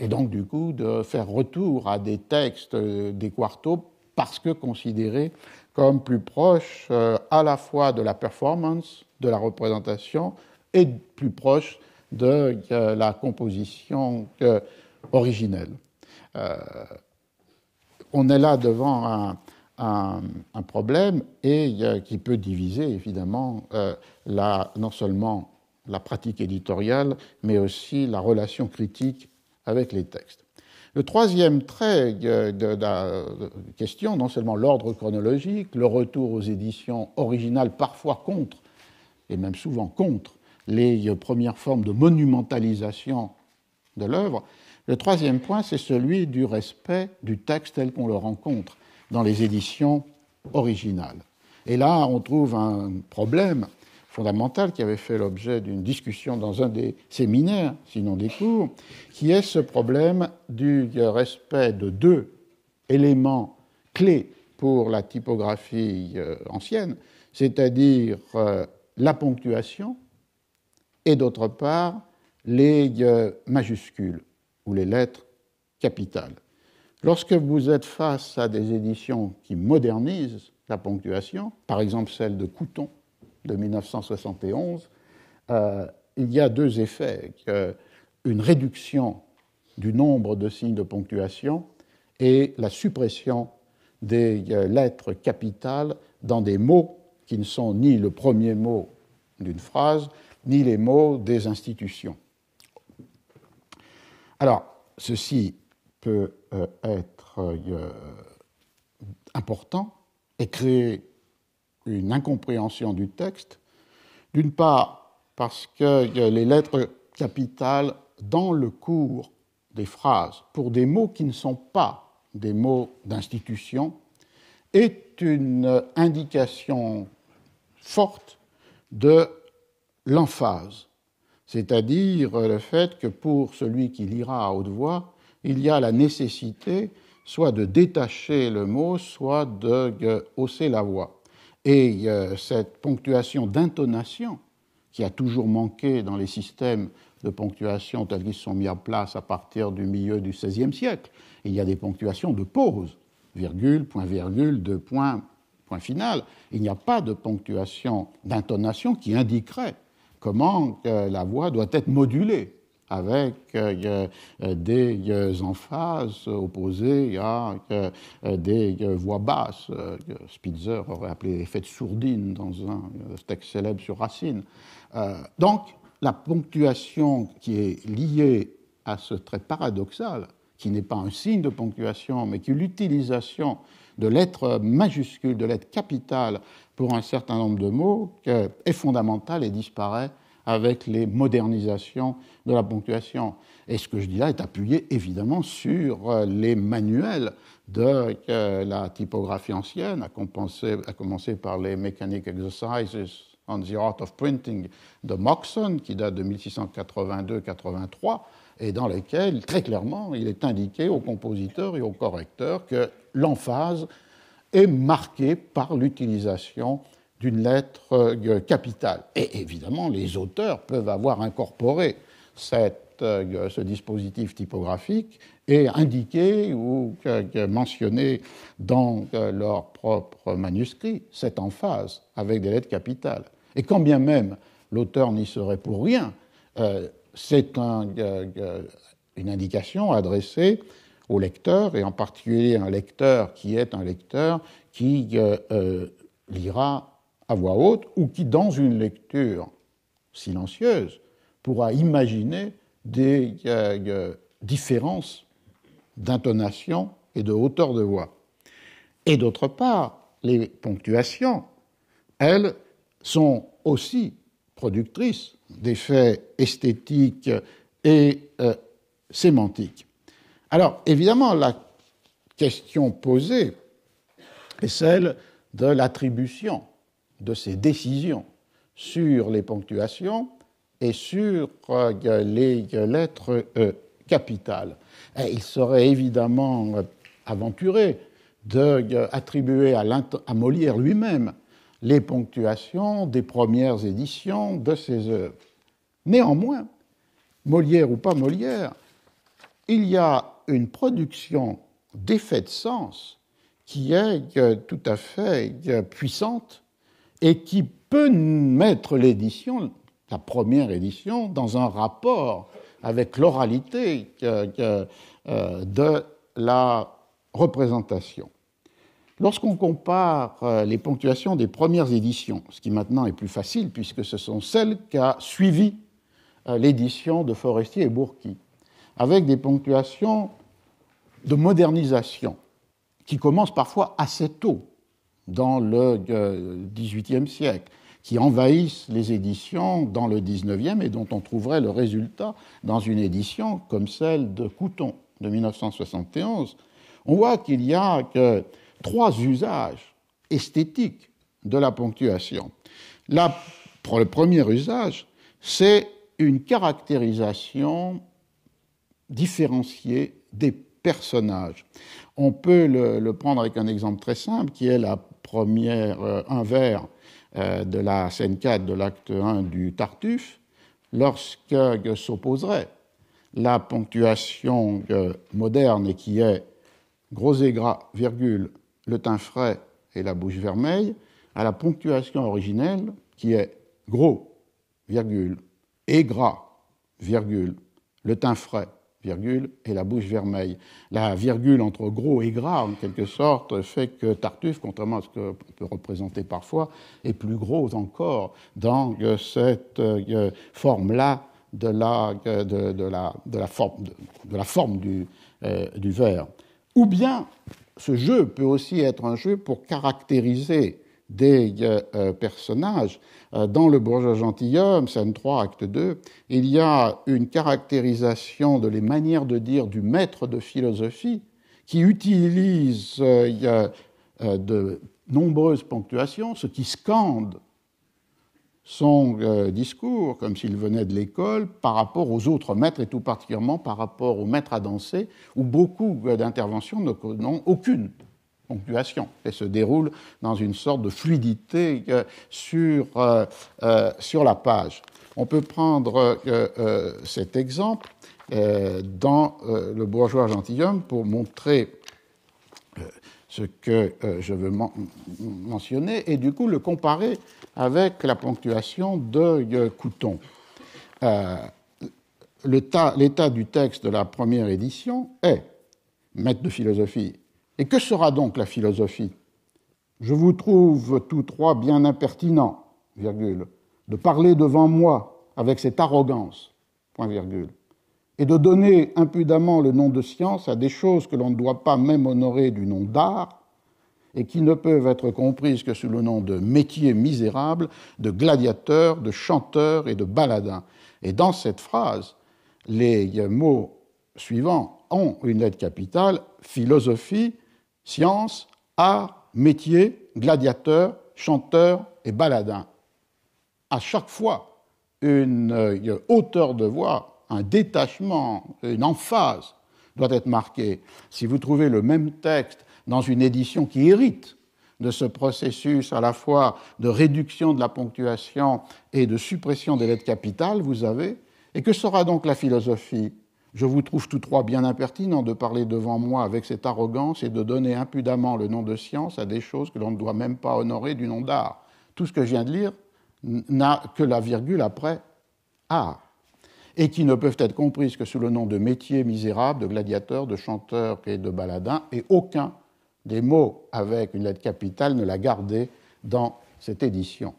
et donc du coup de faire retour à des textes des quartos parce que considérés comme plus proches à la fois de la performance, de la représentation, et plus proches de la composition originelle. Euh, on est là devant un, problème et euh, qui peut diviser évidemment euh, non seulement la pratique éditoriale, mais aussi la relation critique avec les textes. Le troisième trait de la question, non seulement l'ordre chronologique, le retour aux éditions originales, parfois contre, et même souvent contre, les euh, premières formes de monumentalisation de l'œuvre. Le troisième point, c'est celui du respect du texte tel qu'on le rencontre dans les éditions originales. Et là, on trouve un problème fondamental qui avait fait l'objet d'une discussion dans un des séminaires, sinon des cours, qui est ce problème du respect de deux éléments clés pour la typographie euh, ancienne, c'est-à-dire euh, la ponctuation et d'autre part les majuscules ou les lettres capitales. Lorsque vous êtes face à des éditions qui modernisent la ponctuation, par exemple celle de Couton de 1971, euh, il y a deux effets. Une réduction du nombre de signes de ponctuation et la suppression des euh, lettres capitales dans des mots qui ne sont ni le premier mot d'une phrase, ni les mots des institutions. Alors, ceci peut euh, être euh, important et créer une incompréhension du texte, d'une part parce que euh, les lettres capitales dans le cours des phrases pour des mots qui ne sont pas des mots d'institution est une indication forte de l'emphase, c'est-à-dire le fait que pour celui qui lira à haute voix, il y a la nécessité soit de détacher le mot, soit de euh, hausser la voix. Et euh, cette ponctuation d'intonation, qui a toujours manqué dans les systèmes de ponctuation tels qu'ils sont mis en place à partir du milieu du XVIe siècle, il y a des ponctuations de pause, virgule, point virgule, deux points, point final. Il n'y a pas de ponctuation d'intonation qui indiquerait comment euh, la voix doit être modulée avec euh, euh, des emphases opposées à des voix basses. Spitzer aurait appelé l'effet de sourdine dans un texte célèbre sur Racine. donc, la ponctuation qui est liée à ce trait paradoxal, qui n'est pas un signe de ponctuation, mais qui est l'utilisation de lettres majuscules, de lettres capitales pour un certain nombre de mots, est fondamental et disparaît avec les modernisations de la ponctuation. Et ce que je dis là est appuyé évidemment sur euh, les manuels de la typographie ancienne, à, commencer par les Mechanic Exercises on the Art of Printing de Moxon, qui date de 1682-83, et dans lesquels, très clairement, il est indiqué aux compositeurs et aux correcteurs que l'emphase est marquée par l'utilisation d'une lettre euh, capitale. Et évidemment, les auteurs peuvent avoir incorporé cette, euh, ce dispositif typographique et indiqué ou mentionné dans euh, leur propre manuscrit cette emphase avec des lettres capitales. Et quand bien même l'auteur n'y serait pour rien, euh, c'est euh, euh, une indication adressée au lecteur, et en particulier un lecteur qui est un lecteur qui euh, lira à voix haute ou qui, dans une lecture silencieuse, pourra imaginer des différences d'intonation et de hauteur de voix. Et d'autre part, les ponctuations, elles, sont aussi productrice d'effets esthétiques et euh, sémantiques. Alors, évidemment, la question posée est celle de l'attribution de ces décisions sur les ponctuations et sur euh, les lettres euh, capitales. il serait évidemment aventuré d'attribuer à Molière lui-même les ponctuations des premières éditions de ses œuvres. Néanmoins, Molière ou pas Molière, il y a une production d'effets de sens qui est euh, tout à fait euh, puissante et qui peut mettre l'édition, la première édition, dans un rapport avec l'oralité euh, de la représentation. Lorsqu'on compare euh, les ponctuations des premières éditions, ce qui maintenant est plus facile puisque ce sont celles qu'a suivi euh, l'édition de Forestier et Bourqui, avec des ponctuations de modernisation qui commencent parfois assez tôt dans le euh, XVIIIe siècle, qui envahissent les éditions dans le XIXe et dont on trouverait le résultat dans une édition comme celle de Couton de 1971, on voit qu'il y a que trois usages esthétiques de la ponctuation. le premier usage, c'est une caractérisation différenciée des personnages. On peut le, prendre avec un exemple très simple qui est la première, euh, un euh, de la scène 4 de l'acte 1 du Tartuffe, lorsque s'opposerait la ponctuation euh, moderne et qui est gros et gras, virgule, le teint frais et la bouche vermeille à la ponctuation originelle qui est gros, virgule, et gras, virgule, le teint frais, virgule, et la bouche vermeille. La virgule entre gros et gras, en quelque sorte, fait que Tartuffe, contrairement à ce qu'on peut représenter parfois, est plus gros encore dans cette forme-là de la, forme, du euh, verre. Ou bien, ce jeu peut aussi être un jeu pour caractériser des euh, euh, personnages. Euh, dans Le Bourgeois gentilhomme, scène 3, acte 2, il y a une caractérisation de les manières de dire du maître de philosophie qui utilise de nombreuses ponctuations, ce qui scande son euh, discours, comme s'il venait de l'école, par rapport aux autres maîtres et tout particulièrement par rapport aux maîtres à danser, où beaucoup euh, d'interventions n'ont aucune ponctuation et se déroulent dans une sorte de fluidité euh, sur, sur la page. On peut prendre cet exemple dans Le bourgeois gentilhomme pour montrer ce que euh, je veux mentionner, et du coup le comparer avec la ponctuation de euh, Couton. Euh, l'état du texte de la première édition est maître de philosophie. Et que sera donc la philosophie Je vous trouve tous trois bien impertinents, virgule, de parler devant moi avec cette arrogance, point virgule et de donner impudemment le nom de science à des choses que l'on ne doit pas même honorer du nom d'art, et qui ne peuvent être comprises que sous le nom de métiers misérables, de gladiateur, de chanteur et de baladin. Et dans cette phrase, les mots suivants ont une lettre capitale philosophie, science, art, métier, gladiateur, chanteur et baladin. À chaque fois, une euh, hauteur de voix un détachement, une emphase doit être marquée. Si vous trouvez le même texte dans une édition qui hérite de ce processus à la fois de réduction de la ponctuation et de suppression des lettres capitales, vous avez. Et que sera donc la philosophie Je vous trouve tous trois bien impertinents de parler devant moi avec cette arrogance et de donner impudemment le nom de science à des choses que l'on ne doit même pas honorer du nom d'art. Tout ce que je viens de lire n'a que la virgule après art et qui ne peuvent être comprises que sous le nom de métiers misérables, de gladiateurs, de chanteurs et de baladins, et aucun des mots avec une lettre capitale ne l'a gardé dans cette édition.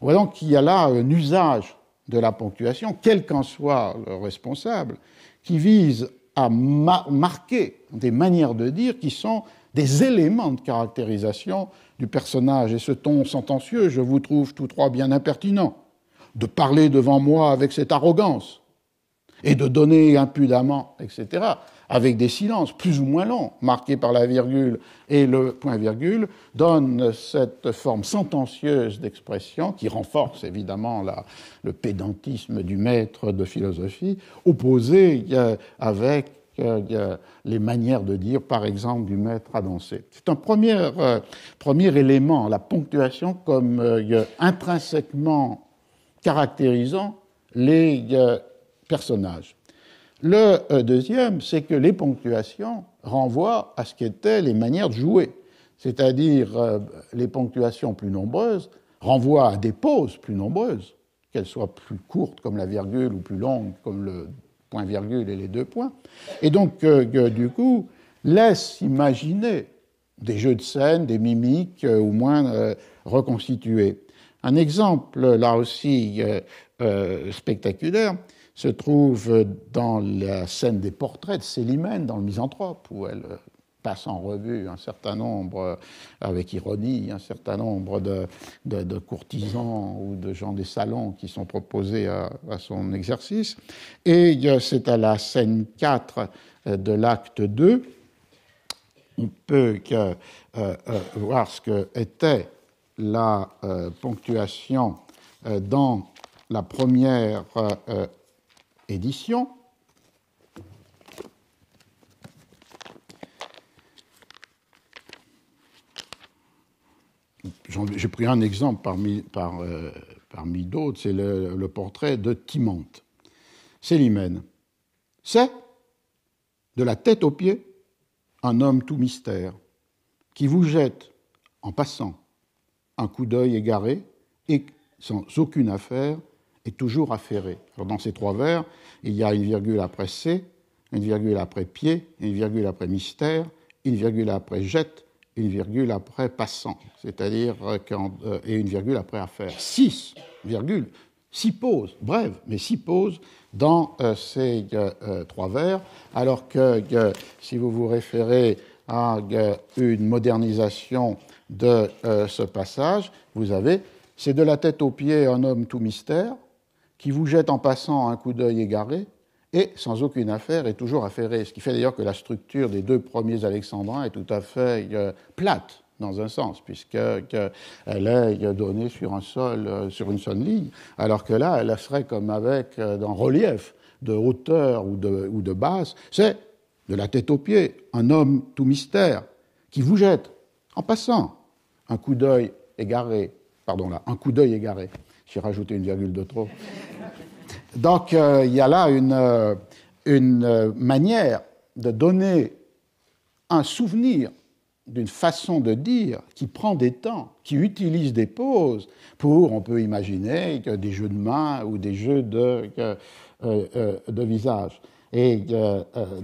On voit donc qu'il y a là un usage de la ponctuation, quel qu'en soit le responsable, qui vise à marquer des manières de dire qui sont des éléments de caractérisation du personnage. Et ce ton sentencieux, je vous trouve tous trois bien impertinent. De parler devant moi avec cette arrogance, et de donner impudemment, etc., avec des silences plus ou moins longs, marqués par la virgule et le point-virgule, donne cette forme sentencieuse d'expression qui renforce évidemment le pédantisme du maître de philosophie, opposé euh, avec euh, les manières de dire, par exemple, du maître à danser. C'est un premier, euh, premier élément, la ponctuation comme intrinsèquement caractérisant les personnage. Le euh, deuxième, c'est que les ponctuations renvoient à ce qu'étaient les manières de jouer, c'est-à-dire euh, les ponctuations plus nombreuses renvoient à des pauses plus nombreuses, qu'elles soient plus courtes comme la virgule ou plus longues comme le point-virgule et les deux points, et donc euh, du coup laissent imaginer des jeux de scène, des mimiques au moins reconstituées. Un exemple là aussi spectaculaire, se trouve dans la scène des portraits de Célimène, dans le Misanthrope, où elle euh, passe en revue un certain nombre, euh, avec ironie, un certain nombre de, de, courtisans ou de gens des salons qui sont proposés à, son exercice. Et euh, c'est à la scène 4 de l'acte 2, on peut que, voir ce que était la ponctuation dans la première édition. J'ai pris un exemple parmi, euh, parmi d'autres, c'est le, le, portrait de Timante. Célimène, c'est, de la tête aux pieds, un homme tout mystère, qui vous jette, en passant, un coup d'œil égaré et sans aucune affaire est toujours affairé. dans ces trois vers, il y a une virgule après C, une virgule après pied, une virgule après mystère, une virgule après jette, une virgule après passant, c'est-à-dire euh, euh, et une virgule après affaire. Six virgules, six pauses, bref, mais six pauses dans euh, ces trois vers, alors que si vous vous référez à une modernisation de ce passage, vous avez c'est de la tête aux pieds un homme tout mystère, qui vous jette en passant un coup d'œil égaré et sans aucune affaire est toujours affairé. Ce qui fait d'ailleurs que la structure des deux premiers alexandrins est tout à fait euh, plate dans un sens, puisqu'elle est euh, donnée sur, un sol, euh, sur une seule ligne, alors que là, elle serait comme avec un relief de hauteur ou de, ou de basse. C'est, de la tête aux pieds, un homme tout mystère qui vous jette, en passant, un coup d'œil égaré, pardon là, un coup d'œil égaré. J'ai rajouté une virgule de trop. Donc, euh, il y a là une, euh, euh, manière de donner un souvenir d'une façon de dire qui prend des temps, qui utilise des pauses pour, on peut imaginer, des jeux de mains ou des jeux de, de visage. Et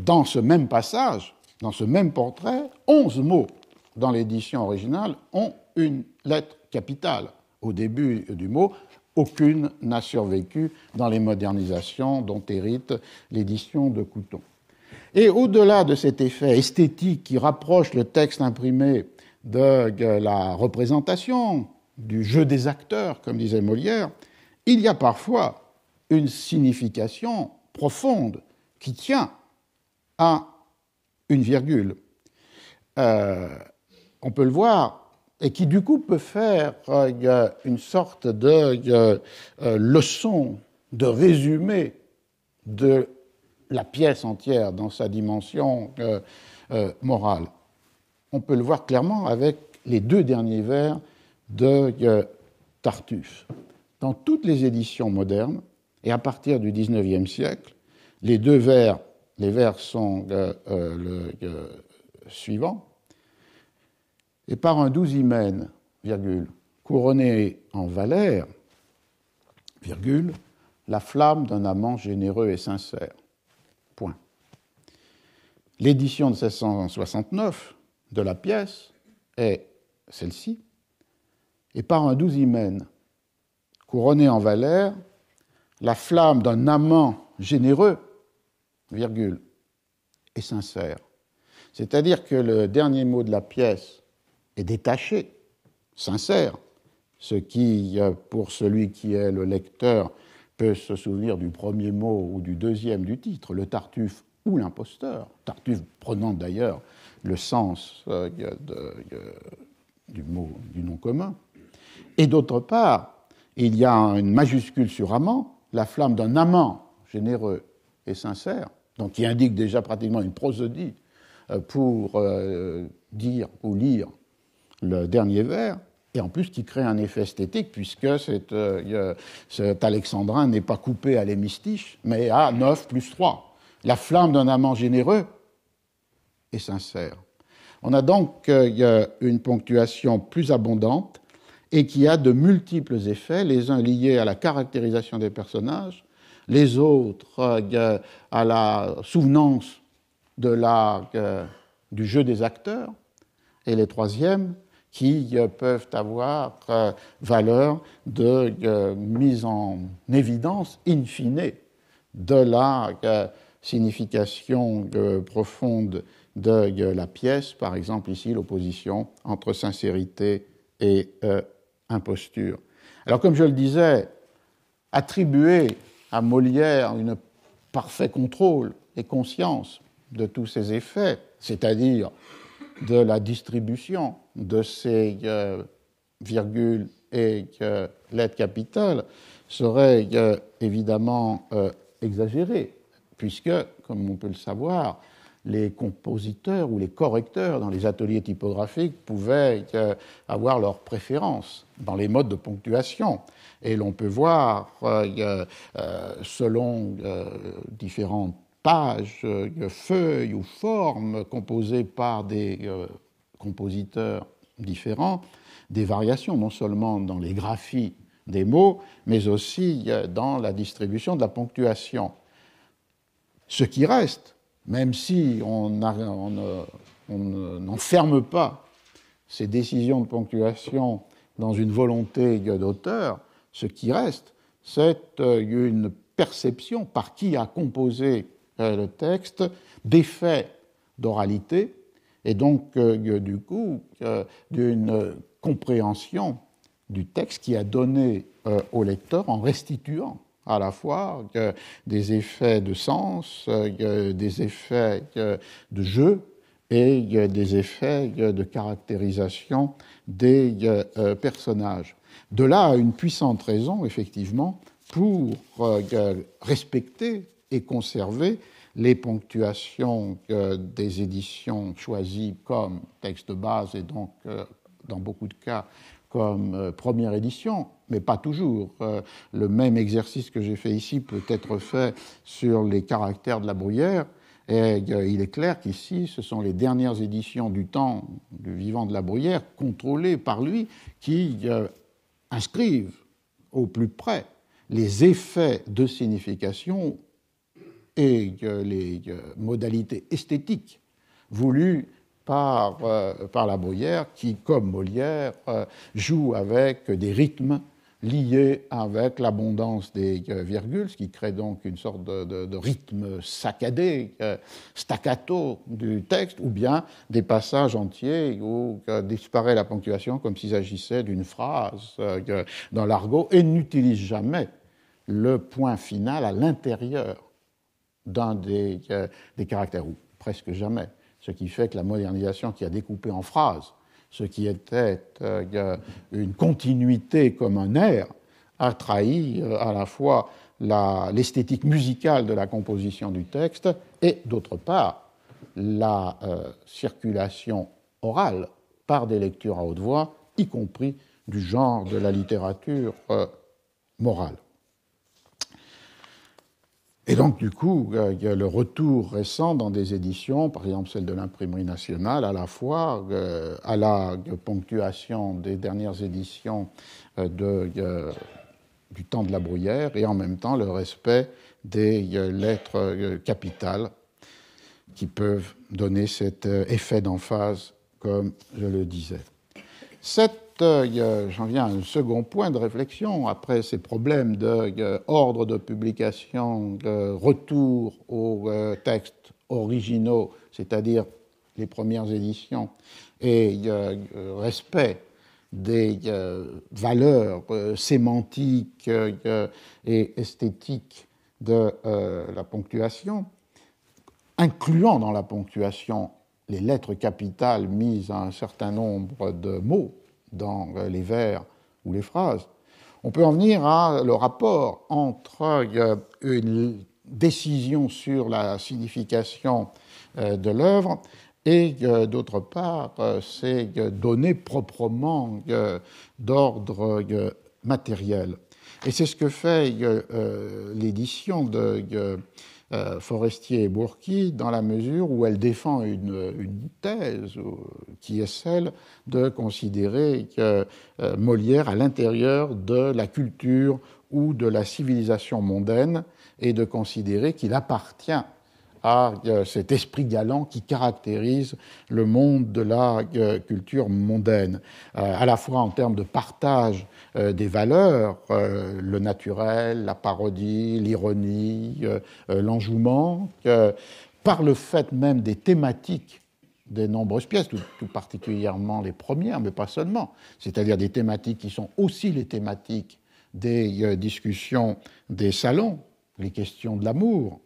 dans ce même passage, dans ce même portrait, onze mots dans l'édition originale ont une lettre capitale au début du mot, aucune n'a survécu dans les modernisations dont hérite l'édition de Couton. Et au-delà de cet effet esthétique qui rapproche le texte imprimé de la représentation, du jeu des acteurs, comme disait Molière, il y a parfois une signification profonde qui tient à une virgule. Euh, on peut le voir et qui du coup peut faire euh, une sorte de euh, euh, leçon, de résumé de la pièce entière dans sa dimension morale. On peut le voir clairement avec les deux derniers vers de Tartuffe. Dans toutes les éditions modernes, et à partir du XIXe siècle, les deux vers, les vers sont suivants et par un doux hymen, virgule, couronné en valère, virgule, la flamme d'un amant généreux et sincère. Point. L'édition de 1669 de la pièce est celle-ci, et par un doux hymen, couronné en valère, la flamme d'un amant généreux, virgule, et sincère. C'est-à-dire que le dernier mot de la pièce est détaché, sincère, ce qui, euh, pour celui qui est le lecteur, peut se souvenir du premier mot ou du deuxième du titre, le Tartuffe ou l'imposteur, Tartuffe prenant d'ailleurs le sens euh, du mot, du nom commun. Et d'autre part, il y a une majuscule sur amant, la flamme d'un amant généreux et sincère, donc qui indique déjà pratiquement une prosodie euh, pour dire ou lire le dernier vers, et en plus qui crée un effet esthétique, puisque euh, cet, alexandrin n'est pas coupé à l'hémistiche, mais à 9 plus 3. La flamme d'un amant généreux est sincère. On a donc euh, une ponctuation plus abondante et qui a de multiples effets, les uns liés à la caractérisation des personnages, les autres euh, à la souvenance de du jeu des acteurs, et les troisièmes qui euh, peuvent avoir euh, valeur de euh, mise en évidence in fine de la signification profonde de la pièce, par exemple ici l'opposition entre sincérité et imposture. Alors comme je le disais, attribuer à Molière une parfait contrôle et conscience de tous ses effets, c'est-à-dire de la distribution de ces euh, virgules et que euh, lettres capitales serait euh, évidemment exagérée, puisque, comme on peut le savoir, les compositeurs ou les correcteurs dans les ateliers typographiques pouvaient avoir leurs préférences dans les modes de ponctuation. Et l'on peut voir, selon différentes pages, feuilles ou formes composées par des compositeurs différents des variations, non seulement dans les graphies des mots, mais aussi euh, dans la distribution de la ponctuation. Ce qui reste, même si on, n'enferme pas ces décisions de ponctuation dans une volonté d'auteur, ce qui reste, c'est euh, une perception par qui a composé euh, le texte des d'oralité et donc euh, du coup euh, d'une compréhension du texte qui a donné euh, au lecteur en restituant à la fois des effets de sens, des effets de jeu et des effets de caractérisation des personnages. De là une puissante raison, effectivement, pour respecter et conserver les ponctuations des éditions choisies comme texte de base et donc euh, dans beaucoup de cas comme euh, première édition, mais pas toujours. Euh, le même exercice que j'ai fait ici peut être fait sur les caractères de la bruyère. Et il est clair qu'ici, ce sont les dernières éditions du temps du vivant de la bruyère, contrôlées par lui, qui inscrivent au plus près les effets de signification et les euh, modalités esthétiques voulues euh, par, la Bruyère, qui, comme Molière, euh, joue avec des rythmes liés avec l'abondance des virgules, ce qui crée donc une sorte de, rythme saccadé, staccato du texte, ou bien des passages entiers où disparaît la ponctuation comme s'il s'agissait d'une phrase dans l'argot, et n'utilise jamais le point final à l'intérieur d'un euh, des, caractères, ou presque jamais. Ce qui fait que la modernisation qui a découpé en phrases ce qui était euh, euh, une continuité comme un air a trahi à la fois l'esthétique musicale de la composition du texte et, d'autre part, la circulation orale par des lectures à haute voix, y compris du genre de la littérature morale. Et donc, du coup, le retour récent dans des éditions, par exemple celle de l'imprimerie nationale, à la fois euh, à la ponctuation des dernières éditions euh, euh, du temps de la bruyère et en même temps le respect des lettres capitales qui peuvent donner cet effet d'emphase, comme je le disais. Euh, j'en viens à un second point de réflexion après ces problèmes d'ordre euh, de, de, publication, de euh, retour aux textes originaux, c'est-à-dire les premières éditions, et respect des valeurs sémantiques et esthétiques de la ponctuation, incluant dans la ponctuation les lettres capitales mises à un certain nombre de mots, dans euh, les vers ou les phrases, on peut en venir à le rapport entre euh, une décision sur la signification euh, de l'œuvre et d'autre part ces données proprement d'ordre matériel. Et c'est ce que fait l'édition de euh, Forestier et Bourki dans la mesure où elle défend une, thèse euh, qui est celle de considérer que euh, Molière, à l'intérieur de la culture ou de la civilisation mondaine, et de considérer qu'il appartient à euh, cet esprit galant qui caractérise le monde de la euh, culture mondaine, euh, à la fois en termes de partage des valeurs, le naturel, la parodie, l'ironie, l'enjouement, par le fait même des thématiques des nombreuses pièces, tout, particulièrement les premières, mais pas seulement, c'est-à-dire des thématiques qui sont aussi les thématiques des discussions des salons, les questions de l'amour,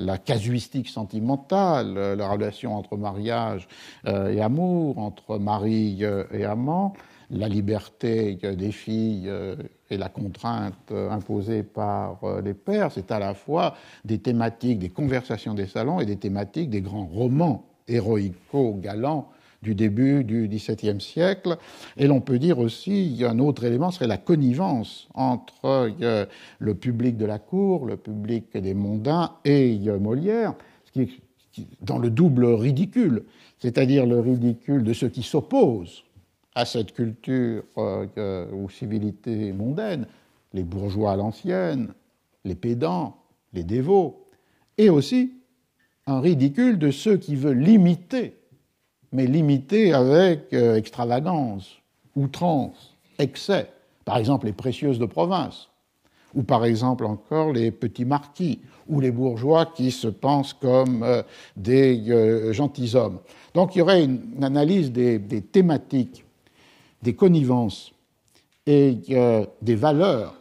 la casuistique sentimentale, euh, la relation entre mariage euh, et amour, entre mari euh, et amant, la liberté des filles et la contrainte imposée par les pères, c'est à la fois des thématiques des conversations des salons et des thématiques des grands romans héroïco-galants du début du XVIIe siècle. Et l'on peut dire aussi, un autre élément serait la connivence entre le public de la cour, le public des mondains et Molière, dans le double ridicule, c'est-à-dire le ridicule de ceux qui s'opposent à cette culture euh, ou civilité mondaine, les bourgeois à l'ancienne, les pédants, les dévots, et aussi un ridicule de ceux qui veulent limiter mais limité avec euh, extravagance, outrance, excès. Par exemple, les précieuses de province, ou par exemple encore les petits marquis, ou les bourgeois qui se pensent comme euh, des euh, gentilshommes. Donc il y aurait une, analyse des, des, thématiques, des connivences et des valeurs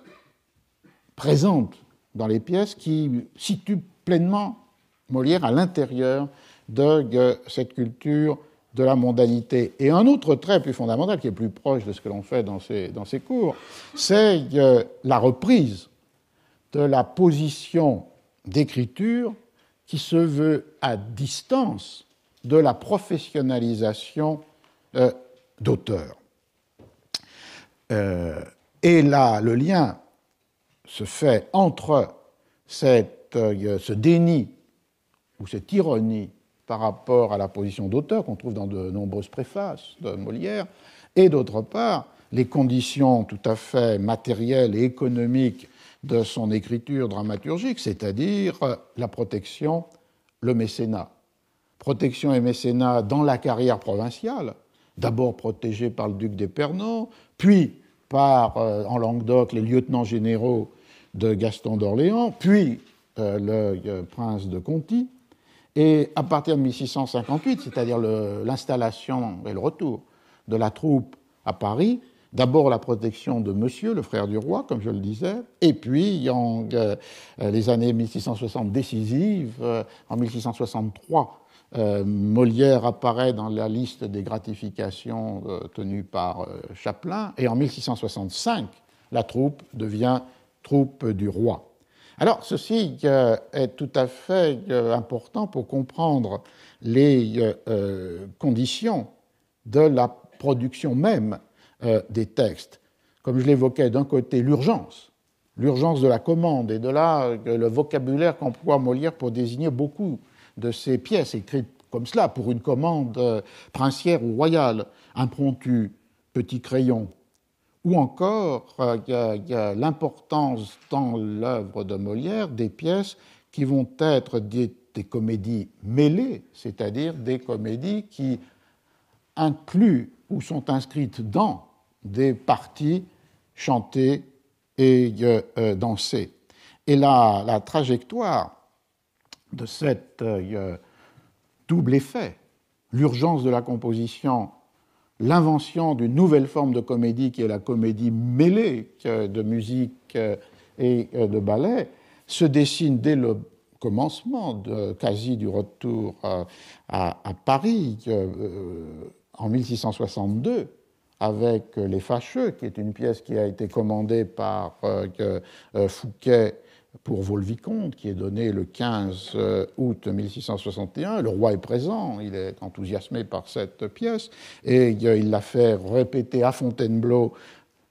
présentes dans les pièces qui situent pleinement Molière à l'intérieur de cette culture de la mondanité. Et un autre trait plus fondamental, qui est plus proche de ce que l'on fait dans ces, dans ces cours, c'est euh, la reprise de la position d'écriture qui se veut à distance de la professionnalisation euh, d'auteur. Euh, et là, le lien se fait entre ce déni ou cette ironie par rapport à la position d'auteur qu'on trouve dans de nombreuses préfaces de Molière, et d'autre part, les conditions tout à fait matérielles et économiques de son écriture dramaturgique, c'est-à-dire euh, la protection, le mécénat. Protection et mécénat dans la carrière provinciale, d'abord protégé par le duc d'Épernon, puis par, euh, en Languedoc, les lieutenants généraux de Gaston d'Orléans, puis euh, le prince de Conti, et à partir de 1658, c'est-à-dire l'installation et le retour de la troupe à Paris, d'abord la protection de Monsieur, le frère du roi, comme je le disais, et puis euh, les années 1660 décisives, euh, en 1663, euh, Molière apparaît dans la liste des gratifications tenues par Chaplin, et en 1665, la troupe devient troupe du roi. Alors, ceci euh, est tout à fait euh, important pour comprendre les euh, conditions de la production même des textes. Comme je l'évoquais, d'un côté, l'urgence, l'urgence de la commande, et de là le vocabulaire qu'emploie Molière pour désigner beaucoup de ces pièces écrites comme cela, pour une commande princière ou royale, impromptu, petit crayon, ou encore euh, a l'importance dans l'œuvre de Molière des pièces qui vont être des, comédies mêlées, c'est-à-dire des comédies qui incluent ou sont inscrites dans des parties chantées et euh, euh, dansées. Et la, trajectoire de cet double effet, l'urgence de la composition l'invention d'une nouvelle forme de comédie qui est la comédie mêlée de musique euh, et euh, de ballet se dessine dès le commencement quasi du retour euh, à, Paris en 1662 avec Les Fâcheux, qui est une pièce qui a été commandée par Fouquet pour Volvicomte, qui est donné le 15 euh, août 1661. Le roi est présent, il est enthousiasmé par cette pièce, et il la fait répéter à Fontainebleau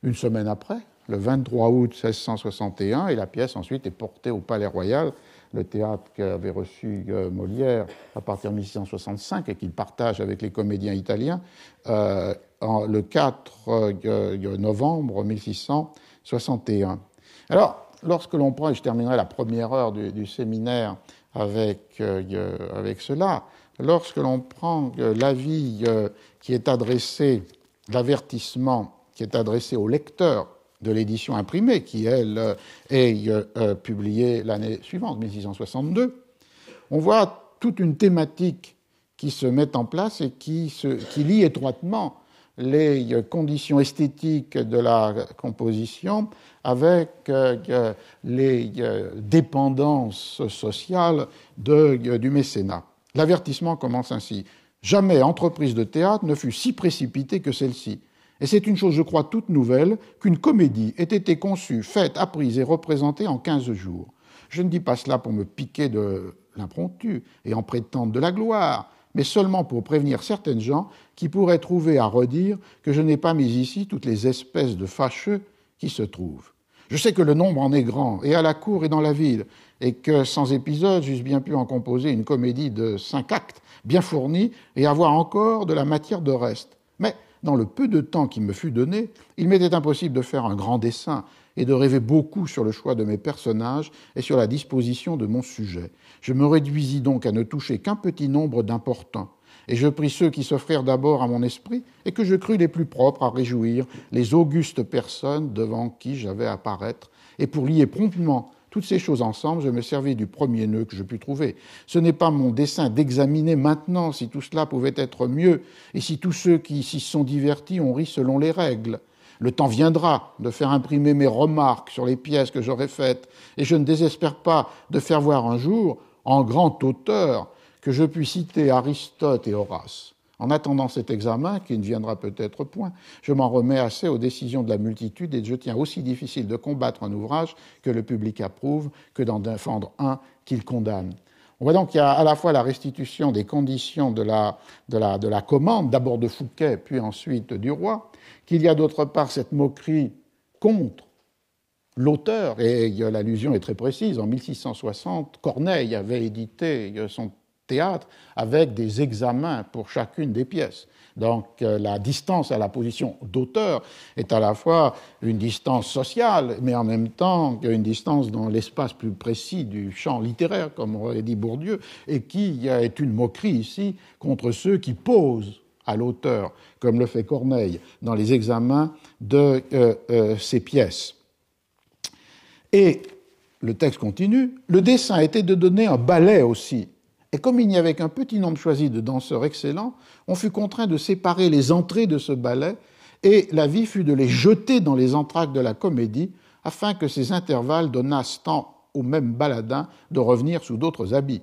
une semaine après, le 23 août 1661, et la pièce ensuite est portée au Palais Royal, le théâtre qu'avait reçu euh, Molière à partir de 1665 et qu'il partage avec les comédiens italiens, euh, le 4 novembre 1661. Alors, lorsque l'on prend, et je terminerai la première heure du, séminaire euh, euh, avec, cela, lorsque l'on prend euh, l'avis qui est adressé, l'avertissement qui est adressé au lecteur de l'édition imprimée, qui, elle, est publiée l'année suivante, 1662, on voit toute une thématique qui se met en place et qui, se, qui lie étroitement les conditions esthétiques de la composition avec euh, les euh, dépendances sociales euh, du mécénat. L'avertissement commence ainsi. Jamais entreprise de théâtre ne fut si précipitée que celle-ci. Et c'est une chose, je crois, toute nouvelle, qu'une comédie ait été conçue, faite, apprise et représentée en quinze jours. Je ne dis pas cela pour me piquer de l'impromptu et en prétendre de la gloire, mais seulement pour prévenir certaines gens qui pourrait trouver à redire que je n'ai pas mis ici toutes les espèces de fâcheux qui se trouvent. Je sais que le nombre en est grand, et à la cour et dans la ville, et que sans épisode, j'eusse bien pu en composer une comédie de cinq actes, bien fournie, et avoir encore de la matière de reste. Mais dans le peu de temps qui me fut donné, il m'était impossible de faire un grand dessin et de rêver beaucoup sur le choix de mes personnages et sur la disposition de mon sujet. Je me réduisis donc à ne toucher qu'un petit nombre d'importants et je pris ceux qui s'offrirent d'abord à mon esprit, et que je crus les plus propres à réjouir les augustes personnes devant qui j'avais à paraître. Et pour lier promptement toutes ces choses ensemble, je me servis du premier nœud que je pus trouver. Ce n'est pas mon dessein d'examiner maintenant si tout cela pouvait être mieux, et si tous ceux qui s'y sont divertis ont ri selon les règles. Le temps viendra de faire imprimer mes remarques sur les pièces que j'aurai faites, et je ne désespère pas de faire voir un jour, en grand auteur, je puis citer Aristote et Horace. En attendant cet examen, qui ne viendra peut-être point, je m'en remets assez aux décisions de la multitude et je tiens aussi difficile de combattre un ouvrage que le public approuve que d'en défendre un qu'il condamne. On voit donc qu'il y a à la fois la restitution des conditions de la, de la, de la commande, d'abord de Fouquet, puis ensuite du roi, qu'il y a d'autre part cette moquerie contre l'auteur, et l'allusion est très précise, en 1660, Corneille avait édité son théâtre avec des examens pour chacune des pièces. Donc euh, la distance à la position d'auteur est à la fois une distance sociale, mais en même temps euh, une distance dans l'espace plus précis du champ littéraire, comme aurait dit Bourdieu, et qui euh, est une moquerie ici contre ceux qui posent à l'auteur, comme le fait Corneille dans les examens de ces ses pièces. Et le texte continue, le dessin était de donner un ballet aussi et comme il n'y avait qu'un petit nombre choisi de danseurs excellents, on fut contraint de séparer les entrées de ce ballet, et la vie fut de les jeter dans les entrailles de la comédie, afin que ces intervalles donnassent tant au même baladin de revenir sous d'autres habits.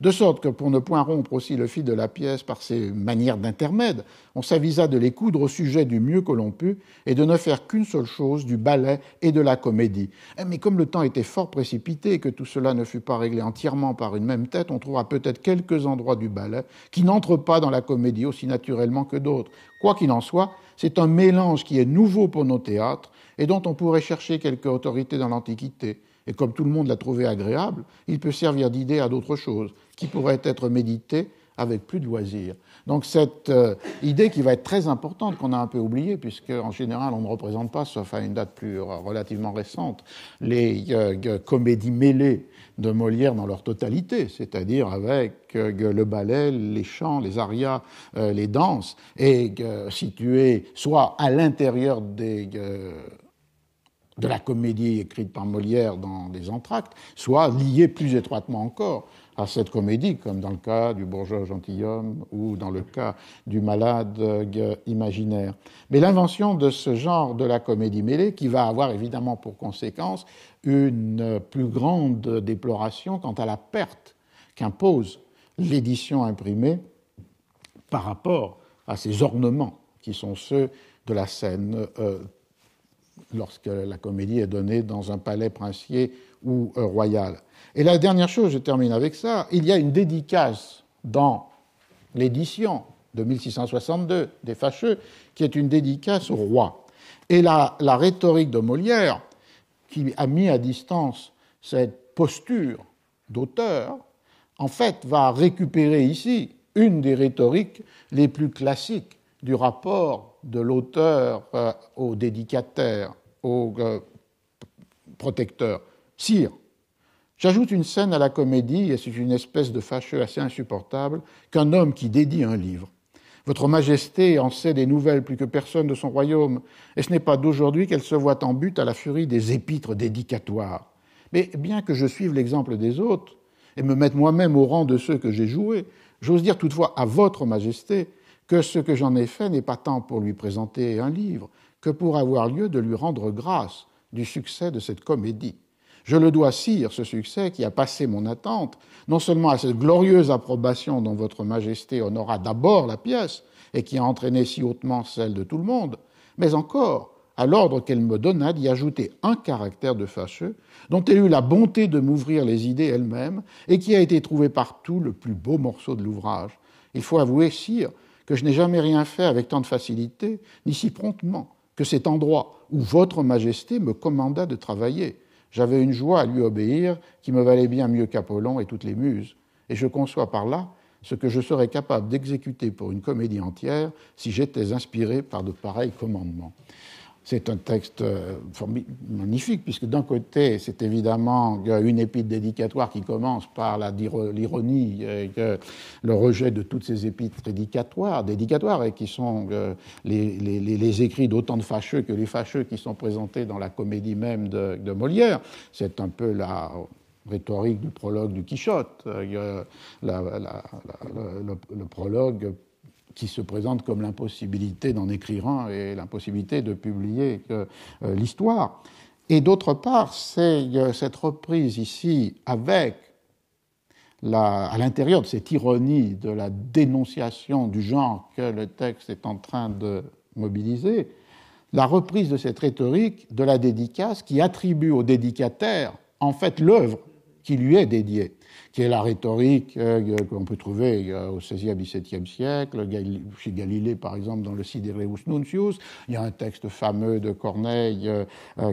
De sorte que, pour ne point rompre aussi le fil de la pièce par ces manières d'intermède, on s'avisa de les coudre au sujet du mieux que l'on put et de ne faire qu'une seule chose du ballet et de la comédie. Eh, mais comme le temps était fort précipité et que tout cela ne fut pas réglé entièrement par une même tête, on trouvera peut-être quelques endroits du ballet qui n'entrent pas dans la comédie aussi naturellement que d'autres. Quoi qu'il en soit, c'est un mélange qui est nouveau pour nos théâtres et dont on pourrait chercher quelque autorité dans l'Antiquité. Et comme tout le monde l'a trouvé agréable, il peut servir d'idée à d'autres choses qui pourrait être médité avec plus de loisirs. Donc cette euh, idée qui va être très importante, qu'on a un peu oubliée, puisque en général on ne représente pas, sauf à une date plus euh, relativement récente, les euh, comédies mêlées de Molière dans leur totalité, c'est-à-dire avec le ballet, les chants, les arias, les danses, et situées soit à l'intérieur des de la comédie écrite par Molière dans Les Entractes, soit liée plus étroitement encore à cette comédie, comme dans le cas du bourgeois gentilhomme ou dans le cas du malade euh, imaginaire. Mais l'invention de ce genre de la comédie mêlée, qui va avoir évidemment pour conséquence une plus grande déploration quant à la perte qu'impose l'édition imprimée par rapport à ces ornements qui sont ceux de la scène euh, lorsque la comédie est donnée dans un palais princier ou euh, royal. Et la dernière chose, je termine avec ça, il y a une dédicace dans l'édition de 1662 des Fâcheux, qui est une dédicace au roi. Et la, la rhétorique de Molière, qui a mis à distance cette posture d'auteur, en fait, va récupérer ici une des rhétoriques les plus classiques du rapport de l'auteur euh, au dédicataire au euh, protecteur Sire, j'ajoute une scène à la comédie, et c'est une espèce de fâcheux assez insupportable, qu'un homme qui dédie un livre. Votre Majesté en sait des nouvelles plus que personne de son royaume, et ce n'est pas d'aujourd'hui qu'elle se voit en but à la furie des épîtres dédicatoires. Mais bien que je suive l'exemple des autres, et me mette moi-même au rang de ceux que j'ai joués, j'ose dire toutefois à Votre Majesté que ce que j'en ai fait n'est pas tant pour lui présenter un livre, que pour avoir lieu de lui rendre grâce du succès de cette comédie. Je le dois, sire, ce succès qui a passé mon attente, non seulement à cette glorieuse approbation dont Votre Majesté honora d'abord la pièce et qui a entraîné si hautement celle de tout le monde, mais encore à l'ordre qu'elle me donna d'y ajouter un caractère de fâcheux, dont elle eut la bonté de m'ouvrir les idées elle-même, et qui a été trouvé partout le plus beau morceau de l'ouvrage. Il faut avouer, sire, que je n'ai jamais rien fait avec tant de facilité, ni si promptement, que cet endroit où votre Majesté me commanda de travailler. J'avais une joie à lui obéir qui me valait bien mieux qu'Apollon et toutes les muses, et je conçois par là ce que je serais capable d'exécuter pour une comédie entière si j'étais inspiré par de pareils commandements. C'est un texte euh, magnifique, puisque d'un côté, c'est évidemment une épître dédicatoire qui commence par l'ironie, euh, le rejet de toutes ces épîtres dédicatoires, dédicatoires et qui sont euh, les, écrits d'autant de fâcheux que les fâcheux qui sont présentés dans la comédie même de, Molière. C'est un peu la rhétorique du prologue du Quichotte. le, prologue qui se présente comme l'impossibilité d'en écrire un et l'impossibilité de publier euh, euh, l'histoire. Et d'autre part, c'est euh, cette reprise ici avec, à l'intérieur de cette ironie de la dénonciation du genre que le texte est en train de mobiliser, la reprise de cette rhétorique de la dédicace qui attribue au dédicataire en fait l'œuvre qui lui est dédiée qui est la rhétorique euh, qu'on peut trouver euh, au XVIe, XVIIe siècle, chez Galilée par exemple dans le Sidereus Nuncius. Il y a un texte fameux de Corneille euh,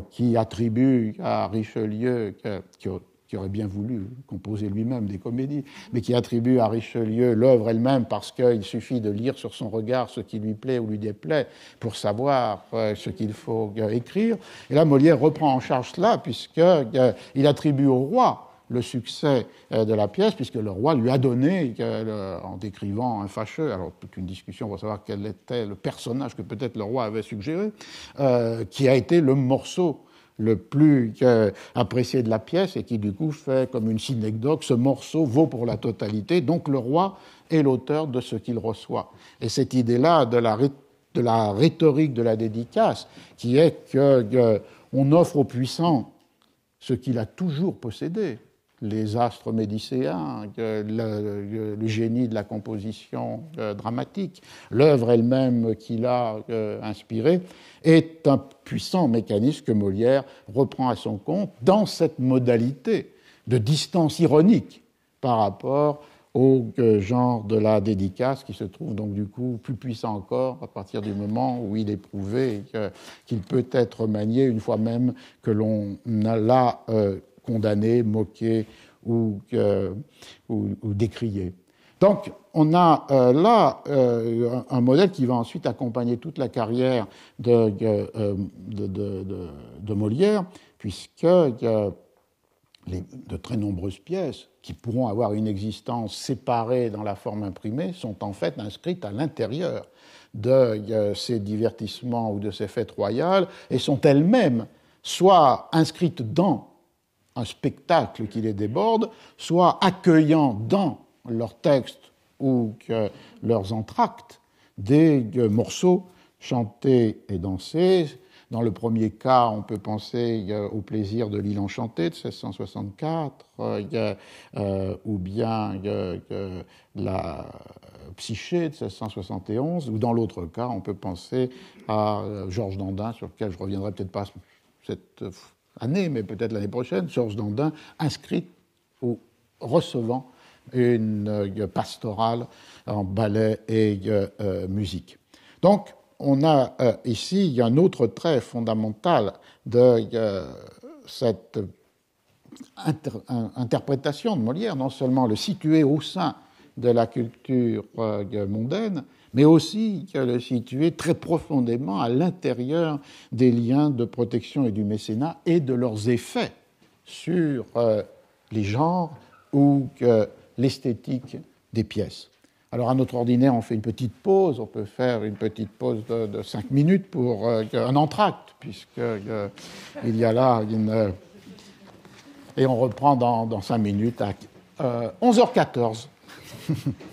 qui attribue à Richelieu, qui, qui aurait bien voulu composer lui-même des comédies, mais qui attribue à Richelieu l'œuvre elle-même parce qu'il suffit de lire sur son regard ce qui lui plaît ou lui déplaît pour savoir ce qu'il faut écrire. Et là, Molière reprend en charge cela puisqu'il attribue au roi le succès euh, de la pièce, puisque le roi lui a donné, euh, en décrivant un fâcheux, alors toute une discussion pour savoir quel était le personnage que peut-être le roi avait suggéré, euh, qui a été le morceau le plus apprécié de la pièce et qui du coup fait comme une synecdoque, ce morceau vaut pour la totalité, donc le roi est l'auteur de ce qu'il reçoit. Et cette idée-là de la, de la rhétorique de la dédicace, qui est que on offre au puissant ce qu'il a toujours possédé, les astres médicéens, le, génie de la composition euh, dramatique, l'œuvre elle-même qu'il a euh, inspirée, est un puissant mécanisme que Molière reprend à son compte dans cette modalité de distance ironique par rapport au euh, genre de la dédicace qui se trouve donc du coup plus puissant encore à partir du moment où il est prouvé qu'il peut être manié une fois même que l'on a là condamné, moqué ou, euh, décrié. Donc, on a euh, là euh, un modèle qui va ensuite accompagner toute la carrière de, de, Molière, puisque de très nombreuses pièces qui pourront avoir une existence séparée dans la forme imprimée sont en fait inscrites à l'intérieur de ces divertissements ou de ces fêtes royales et sont elles-mêmes soit inscrites dans un spectacle qui les déborde, soit accueillant dans leurs textes ou que leurs entractes des euh, morceaux chantés et dansés. Dans le premier cas, on peut penser euh, au plaisir de l'île enchantée de 1664, euh, ou bien la psyché de 1671, ou dans l'autre cas, on peut penser à Georges Dandin, sur lequel je reviendrai peut-être pas cette année, mais peut-être l'année prochaine, Georges Dandin, inscrite ou recevant une euh, pastorale en ballet et euh, euh, musique. Donc, on a ici un autre trait fondamental de cette interprétation de Molière, non seulement le situer au sein de la culture mondaine, mais aussi qu'elle est située très profondément à l'intérieur des liens de protection et du mécénat et de leurs effets sur euh, les genres ou l'esthétique des pièces. Alors à notre ordinaire, on fait une petite pause, on peut faire une petite pause de, cinq minutes pour euh, un entracte, puisqu'il euh, y a là une... et on reprend dans, dans cinq minutes à 11h14.